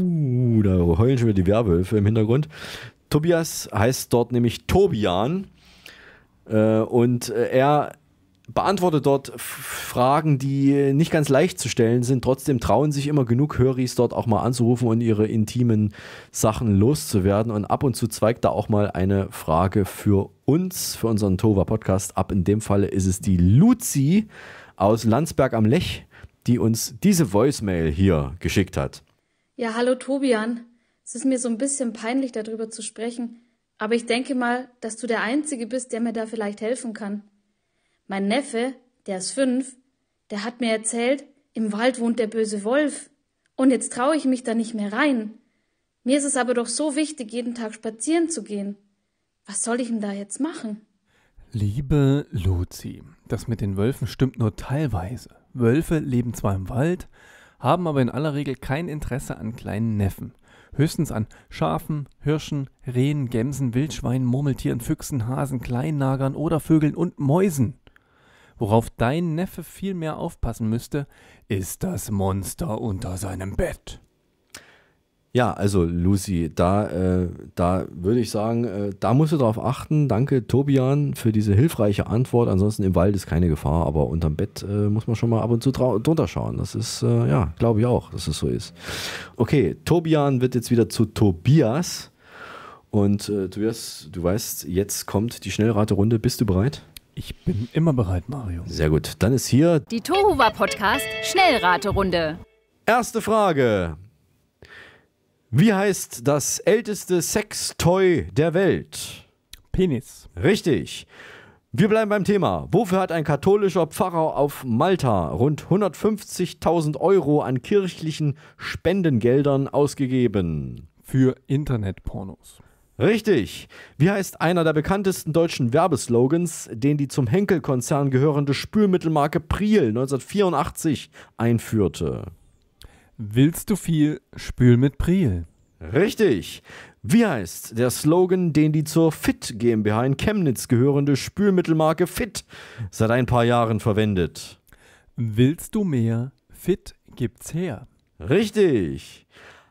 Da heulen schon wieder die Werbehöfe im Hintergrund. Tobias heißt dort nämlich Tobian. Äh, und äh, er beantworte dort Fragen, die nicht ganz leicht zu stellen sind. Trotzdem trauen sich immer genug Höris dort auch mal anzurufen und ihre intimen Sachen loszuwerden. Und ab und zu zweigt da auch mal eine Frage für uns, für unseren Tova Podcast ab. In dem Falle ist es die Luzi aus Landsberg am Lech, die uns diese Voicemail hier geschickt hat. Ja, hallo Tobian. Es ist mir so ein bisschen peinlich, darüber zu sprechen, aber ich denke mal, dass du der Einzige bist, der mir da vielleicht helfen kann. Mein Neffe, der ist fünf, der hat mir erzählt, im Wald wohnt der böse Wolf. Und jetzt traue ich mich da nicht mehr rein. Mir ist es aber doch so wichtig, jeden Tag spazieren zu gehen. Was soll ich denn da jetzt machen? Liebe Luzi, das mit den Wölfen stimmt nur teilweise. Wölfe leben zwar im Wald, haben aber in aller Regel kein Interesse an kleinen Neffen. Höchstens an Schafen, Hirschen, Rehen, Gämsen, Wildschweinen, Murmeltieren, Füchsen, Hasen, Kleinnagern oder Vögeln und Mäusen. Worauf dein Neffe viel mehr aufpassen müsste, ist das Monster unter seinem Bett. Ja, also Lucy, da, äh, da würde ich sagen, äh, da musst du darauf achten. Danke, Tobian, für diese hilfreiche Antwort. Ansonsten im Wald ist keine Gefahr, aber unterm Bett äh, muss man schon mal ab und zu drunter schauen. Das ist, äh, ja, glaube ich auch, dass es so ist. Okay, Tobian wird jetzt wieder zu Tobias. Und äh, Tobias, du weißt, jetzt kommt die Schnellraterunde. Bist du bereit? Ich bin immer bereit, Mario. Sehr gut. Dann ist hier die Tohuwa Podcast Schnellraterunde. Erste Frage. Wie heißt das älteste Sextoy der Welt? Penis. Richtig. Wir bleiben beim Thema. Wofür hat ein katholischer Pfarrer auf Malta rund 150.000 Euro an kirchlichen Spendengeldern ausgegeben? Für Internetpornos. Richtig. Wie heißt einer der bekanntesten deutschen Werbeslogans, den die zum Henkel-Konzern gehörende Spülmittelmarke Priel 1984 einführte? Willst du viel, spül mit Priel. Richtig. Wie heißt der Slogan, den die zur Fit GmbH in Chemnitz gehörende Spülmittelmarke Fit seit ein paar Jahren verwendet? Willst du mehr? Fit gibt's her. Richtig.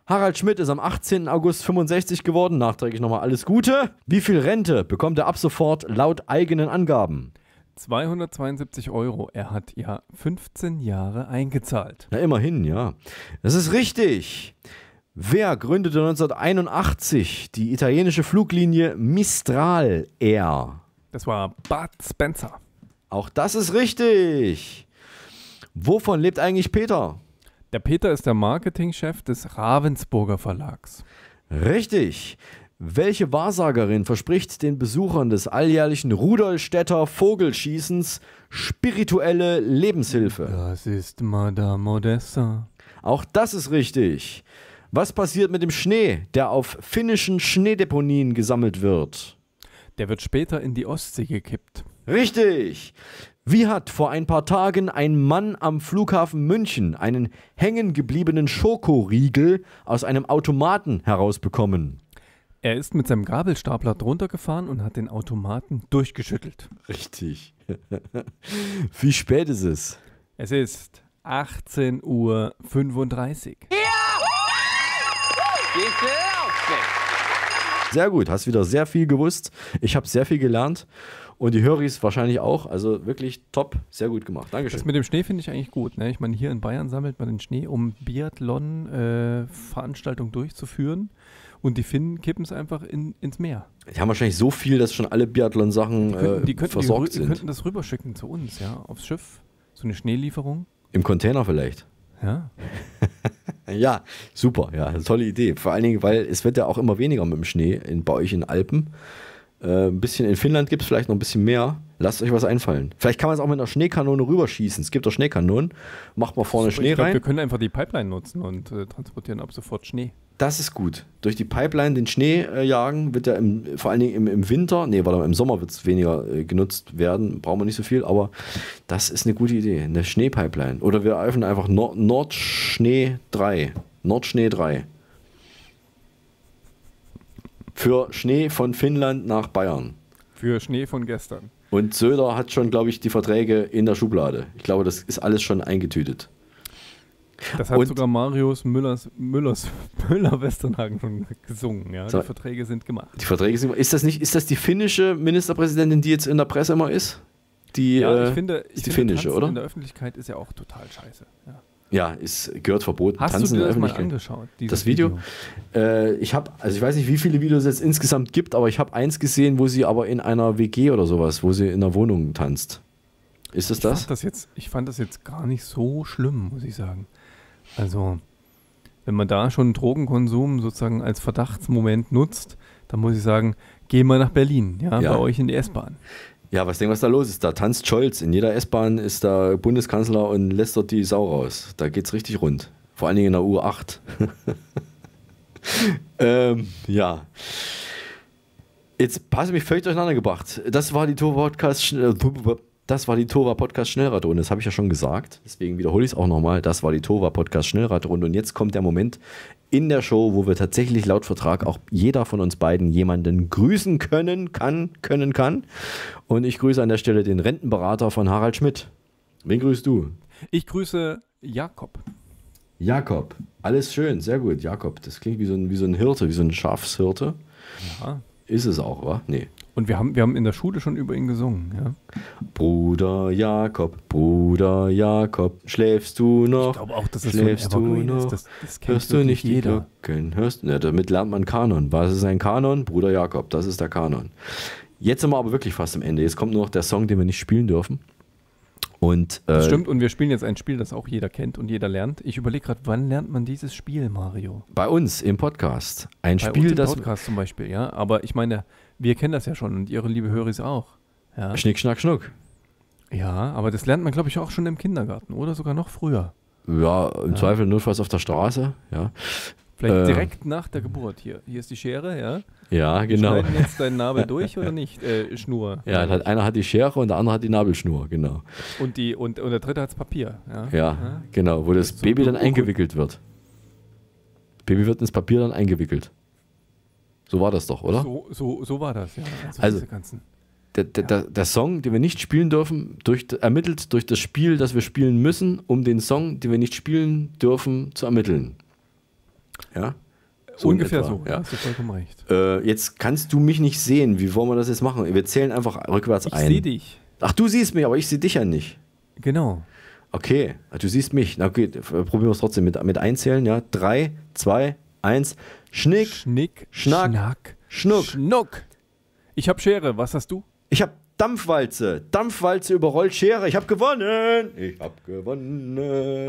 Harald Schmidt ist am 18. August 65 geworden. Nachträglich nochmal alles Gute. Wie viel Rente bekommt er ab sofort laut eigenen Angaben? 272 Euro. Er hat ja 15 Jahre eingezahlt. Na, immerhin, ja. Das ist richtig. Wer gründete 1981 die italienische Fluglinie Mistral Air? Das war Bud Spencer. Auch das ist richtig. Wovon lebt eigentlich Peter? Der Peter ist der Marketingchef des Ravensburger Verlags. Richtig. Welche Wahrsagerin verspricht den Besuchern des alljährlichen Rudolstädter Vogelschießens spirituelle Lebenshilfe? Das ist Madame Odessa. Auch das ist richtig. Was passiert mit dem Schnee, der auf finnischen Schneedeponien gesammelt wird? Der wird später in die Ostsee gekippt. Richtig. Wie hat vor ein paar Tagen ein Mann am Flughafen München einen hängen gebliebenen Schokoriegel aus einem Automaten herausbekommen? Er ist mit seinem Gabelstapler drunter gefahren und hat den Automaten durchgeschüttelt. Richtig. Wie spät ist es? Es ist 18.35 Uhr. Ja! Sehr gut, hast wieder sehr viel gewusst. Ich habe sehr viel gelernt. Und die Höris wahrscheinlich auch. Also wirklich top, sehr gut gemacht. Dankeschön. Das mit dem Schnee finde ich eigentlich gut. Ne? Ich meine, hier in Bayern sammelt man den Schnee, um Biathlon-Veranstaltungen äh, durchzuführen. Und die Finnen kippen es einfach in, ins Meer. Die haben wahrscheinlich so viel, dass schon alle Biathlon-Sachen äh, versorgt die, sind. Die könnten das rüberschicken zu uns, ja, aufs Schiff. So eine Schneelieferung. Im Container vielleicht. Ja. ja, super, ja, tolle Idee. Vor allen Dingen, weil es wird ja auch immer weniger mit dem Schnee in, bei euch in Alpen. Äh, ein bisschen in Finnland gibt es vielleicht noch ein bisschen mehr. Lasst euch was einfallen. Vielleicht kann man es auch mit einer Schneekanone rüberschießen. Es gibt doch Schneekanonen. Macht mal vorne so, Schnee ich glaub, rein. Wir können einfach die Pipeline nutzen und äh, transportieren ab sofort Schnee. Das ist gut. Durch die Pipeline den Schnee äh, jagen wird ja im, vor allen Dingen im, im Winter, nee, warte, mal, im Sommer wird es weniger äh, genutzt werden, brauchen wir nicht so viel, aber das ist eine gute Idee, eine Schneepipeline. Oder wir öffnen einfach Nord Nordschnee 3. Nordschnee 3. Für Schnee von Finnland nach Bayern. Für Schnee von gestern. Und Söder hat schon, glaube ich, die Verträge in der Schublade. Ich glaube, das ist alles schon eingetütet. Das hat und sogar Marius Müllers, Müllers, Müller Westernhagen schon gesungen. Ja? Die Verträge sind gemacht. Die Verträge sind Ist das nicht, ist das die finnische Ministerpräsidentin, die jetzt in der Presse immer ist? Die, ja, ich äh, finde, ich die finde, finnische, Tanzen oder? In der Öffentlichkeit ist ja auch total scheiße. Ja. Ja, es gehört verboten. Hast Tanzen du dir das mal angeschaut? Das Video? Video. Äh, ich habe, also ich weiß nicht, wie viele Videos es jetzt insgesamt gibt, aber ich habe eins gesehen, wo sie aber in einer WG oder sowas, wo sie in der Wohnung tanzt. Ist es ich das? Fand das jetzt, ich fand das jetzt gar nicht so schlimm, muss ich sagen. Also, wenn man da schon Drogenkonsum sozusagen als Verdachtsmoment nutzt, dann muss ich sagen, geh mal nach Berlin, ja, ja. bei euch in die S-Bahn. Ja, was denkst du, was da los ist? Da tanzt Scholz. In jeder S-Bahn ist da Bundeskanzler und lässt dort die Sau raus. Da geht's richtig rund. Vor allen Dingen in der U8. ähm, ja. Jetzt passe du mich völlig durcheinander gebracht. Das war die Tova Podcast. Äh, das war die Tova Podcast Schnellradrunde. Das habe ich ja schon gesagt. Deswegen wiederhole ich es auch nochmal. Das war die Tova Podcast Schnellradrunde. Und jetzt kommt der Moment in der Show, wo wir tatsächlich laut Vertrag auch jeder von uns beiden jemanden grüßen können, kann, können, kann. Und ich grüße an der Stelle den Rentenberater von Harald Schmidt. Wen grüßt du? Ich grüße Jakob. Jakob, alles schön, sehr gut, Jakob. Das klingt wie so ein, wie so ein Hirte, wie so ein Schafshirte. Ja. Ist es auch, wa? Nee. Und wir haben, wir haben in der Schule schon über ihn gesungen. Ja? Bruder Jakob, Bruder Jakob, schläfst du noch? Ich glaube auch, dass das schläfst so ein du noch? Das, das hörst du nicht jeder. Glocken? Hörst, ja, damit lernt man Kanon. Was ist ein Kanon? Bruder Jakob, das ist der Kanon. Jetzt sind wir aber wirklich fast am Ende. Jetzt kommt nur noch der Song, den wir nicht spielen dürfen. Und, äh, das stimmt, und wir spielen jetzt ein Spiel, das auch jeder kennt und jeder lernt. Ich überlege gerade, wann lernt man dieses Spiel, Mario? Bei uns im Podcast. Ein bei Spiel, uns im das. Podcast zum Beispiel, ja. Aber ich meine, wir kennen das ja schon und Ihre liebe Höris auch. Ja. Schnick, schnack, schnuck. Ja, aber das lernt man, glaube ich, auch schon im Kindergarten oder sogar noch früher. Ja, im ja. Zweifel notfalls auf der Straße, ja. Vielleicht äh, direkt nach der Geburt hier. Hier ist die Schere, ja? Ja, genau. Schneiden jetzt deinen Nabel durch oder nicht? Äh, Schnur. Ja, hat, einer hat die Schere und der andere hat die Nabelschnur, genau. Und, die, und, und der dritte hat das Papier. Ja, ja, ja. genau, wo das, das Baby so dann eingewickelt wird. Baby wird ins Papier dann eingewickelt. So war das doch, oder? So, so, so war das, ja. Also, also der, der, ja. der, Song, den wir nicht spielen dürfen, durch, ermittelt durch das Spiel, das wir spielen müssen, um den Song, den wir nicht spielen dürfen, zu ermitteln. Ja? So Ungefähr etwa, so, ja. hast du vollkommen recht. Äh, jetzt kannst du mich nicht sehen. Wie wollen wir das jetzt machen? Wir zählen einfach rückwärts ich ein. Ich sehe dich. Ach, du siehst mich, aber ich sehe dich ja nicht. Genau. Okay, du siehst mich. Na okay, probieren wir es trotzdem mit, mit einzählen, ja. Drei, zwei, eins. Schnick, Schnick Schnack, Schnack Schnuck. Schnuck. Ich habe Schere. Was hast du? Ich habe Dampfwalze. Dampfwalze überrollt Schere. Ich habe gewonnen. Ich habe gewonnen.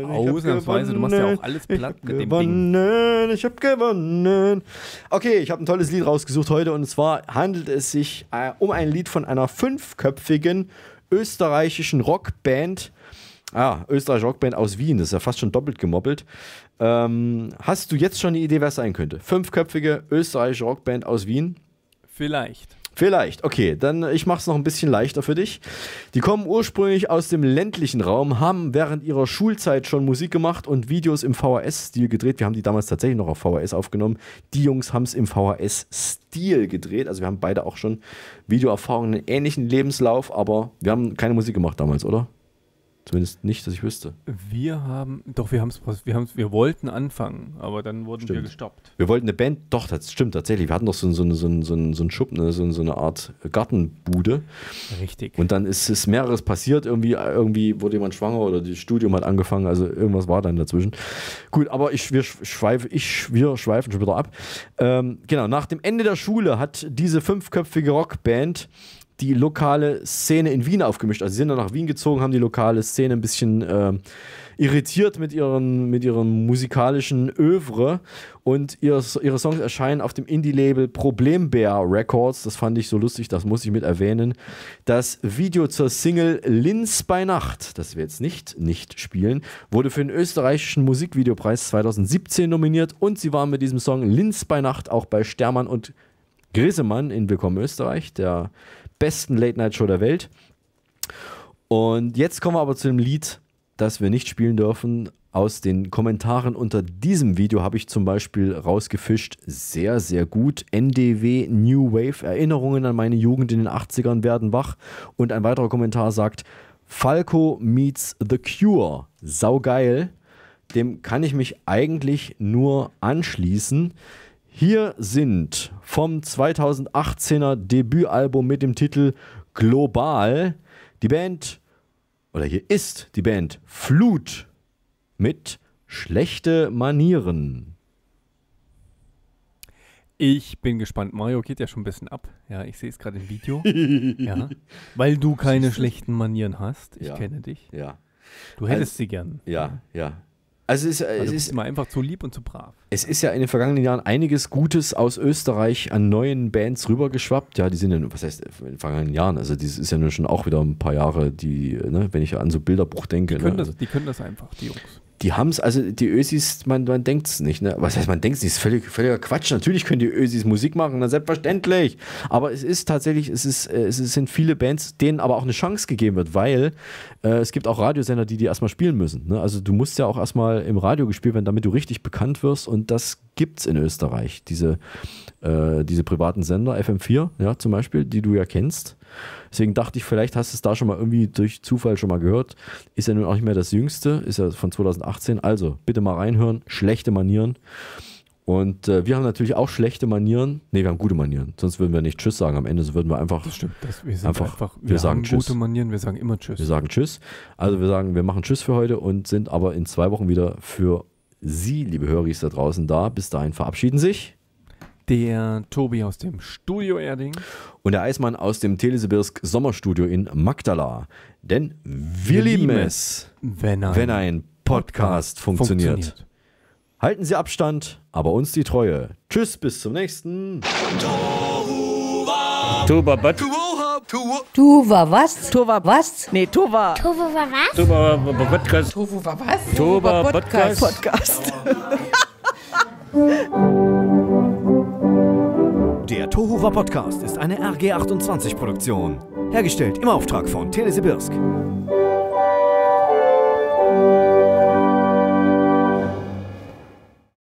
Ausnahmsweise, du machst ja auch alles platt mit dem Ding. Ich habe gewonnen. Okay, ich habe ein tolles Lied rausgesucht heute und zwar handelt es sich äh, um ein Lied von einer fünfköpfigen österreichischen Rockband. Ah, österreichische Rockband aus Wien. Das ist ja fast schon doppelt gemoppelt. Ähm, hast du jetzt schon eine Idee, wer es sein könnte? Fünfköpfige österreichische Rockband aus Wien? Vielleicht. Vielleicht, okay, dann äh, ich mache es noch ein bisschen leichter für dich. Die kommen ursprünglich aus dem ländlichen Raum, haben während ihrer Schulzeit schon Musik gemacht und Videos im VHS-Stil gedreht. Wir haben die damals tatsächlich noch auf VHS aufgenommen. Die Jungs haben es im VHS-Stil gedreht. Also wir haben beide auch schon Videoerfahrungen, einen ähnlichen Lebenslauf, aber wir haben keine Musik gemacht damals, oder? Zumindest nicht, dass ich wüsste. Wir haben, doch, wir haben es, wir, wir wollten anfangen, aber dann wurden stimmt. wir gestoppt. Wir wollten eine Band, doch, das stimmt tatsächlich. Wir hatten doch so, so, so, so, so einen Schuppen, ne, so, so eine Art Gartenbude. Richtig. Und dann ist, ist mehreres passiert. Irgendwie, irgendwie wurde jemand schwanger oder das Studium hat angefangen. Also irgendwas war dann dazwischen. Gut, aber ich, wir, schweif, ich, wir schweifen schon wieder ab. Ähm, genau, nach dem Ende der Schule hat diese fünfköpfige Rockband die lokale Szene in Wien aufgemischt. Also sie sind dann nach Wien gezogen, haben die lokale Szene ein bisschen äh, irritiert mit ihren, mit ihren musikalischen Övre und ihre, ihre Songs erscheinen auf dem Indie-Label Problembär Records. Das fand ich so lustig, das muss ich mit erwähnen. Das Video zur Single Linz bei Nacht, das wir jetzt nicht nicht spielen, wurde für den österreichischen Musikvideopreis 2017 nominiert und sie waren mit diesem Song Linz bei Nacht auch bei Stermann und Grisemann in Willkommen Österreich, der besten Late-Night-Show der Welt. Und jetzt kommen wir aber zu dem Lied, das wir nicht spielen dürfen. Aus den Kommentaren unter diesem Video habe ich zum Beispiel rausgefischt, sehr, sehr gut. NDW New Wave, Erinnerungen an meine Jugend in den 80ern werden wach. Und ein weiterer Kommentar sagt, Falco meets The Cure. Saugeil. Dem kann ich mich eigentlich nur anschließen. Hier sind vom 2018er Debütalbum mit dem Titel Global die Band, oder hier ist die Band Flut mit Schlechte Manieren. Ich bin gespannt. Mario geht ja schon ein bisschen ab. Ja, ich sehe es gerade im Video. ja, weil du keine schlechten Manieren hast. Ich ja, kenne dich. Ja. Du hättest also, sie gern. Ja, ja. Also es, äh, also es ist immer einfach zu lieb und zu brav. Es ist ja in den vergangenen Jahren einiges Gutes aus Österreich an neuen Bands rübergeschwappt. Ja, die sind ja, was heißt in den vergangenen Jahren? Also das ist ja nun schon auch wieder ein paar Jahre, die, ne, wenn ich an so Bilderbuch denke. Die können, ne, das, also, die können das einfach, die Jungs die haben es, also die Ösis, man, man denkt es nicht, ne? Was heißt, man denkt es nicht, ist völlig, völliger Quatsch. Natürlich können die Ösis Musik machen, na, selbstverständlich. Aber es ist tatsächlich, es, ist, äh, es sind viele Bands, denen aber auch eine Chance gegeben wird, weil äh, es gibt auch Radiosender, die die erstmal spielen müssen. Ne? Also du musst ja auch erstmal im Radio gespielt werden, damit du richtig bekannt wirst. Und das gibt es in Österreich, diese, äh, diese privaten Sender, FM4, ja, zum Beispiel, die du ja kennst. Deswegen dachte ich, vielleicht hast du es da schon mal irgendwie durch Zufall schon mal gehört. Ist ja nun auch nicht mehr das jüngste, ist ja von 2018. Also bitte mal reinhören, schlechte Manieren. Und äh, wir haben natürlich auch schlechte Manieren. Ne, wir haben gute Manieren. Sonst würden wir nicht Tschüss sagen. Am Ende so würden wir einfach. Das stimmt. Das, wir sind einfach, einfach wir, wir sagen Tschüss. gute Manieren, wir sagen immer Tschüss. Wir sagen Tschüss. Also wir sagen, wir machen Tschüss für heute und sind aber in zwei Wochen wieder für Sie, liebe Höris da draußen, da. Bis dahin verabschieden sich der Tobi aus dem Studio Erding und der Eismann aus dem Telesibirsk Sommerstudio in Magdala. Denn wir, wir lieben es, wenn ein, wenn ein Podcast, Podcast funktioniert. funktioniert. Halten Sie Abstand, aber uns die Treue. Tschüss, bis zum nächsten. Tuba Tuva was? Tuva was? Nee, Tuva. Tuva was? Tuva Podcast. Tuva was? Tuva Podcast. Podcast. Der Tohuwa Podcast ist eine RG28-Produktion. Hergestellt im Auftrag von Telesibirsk.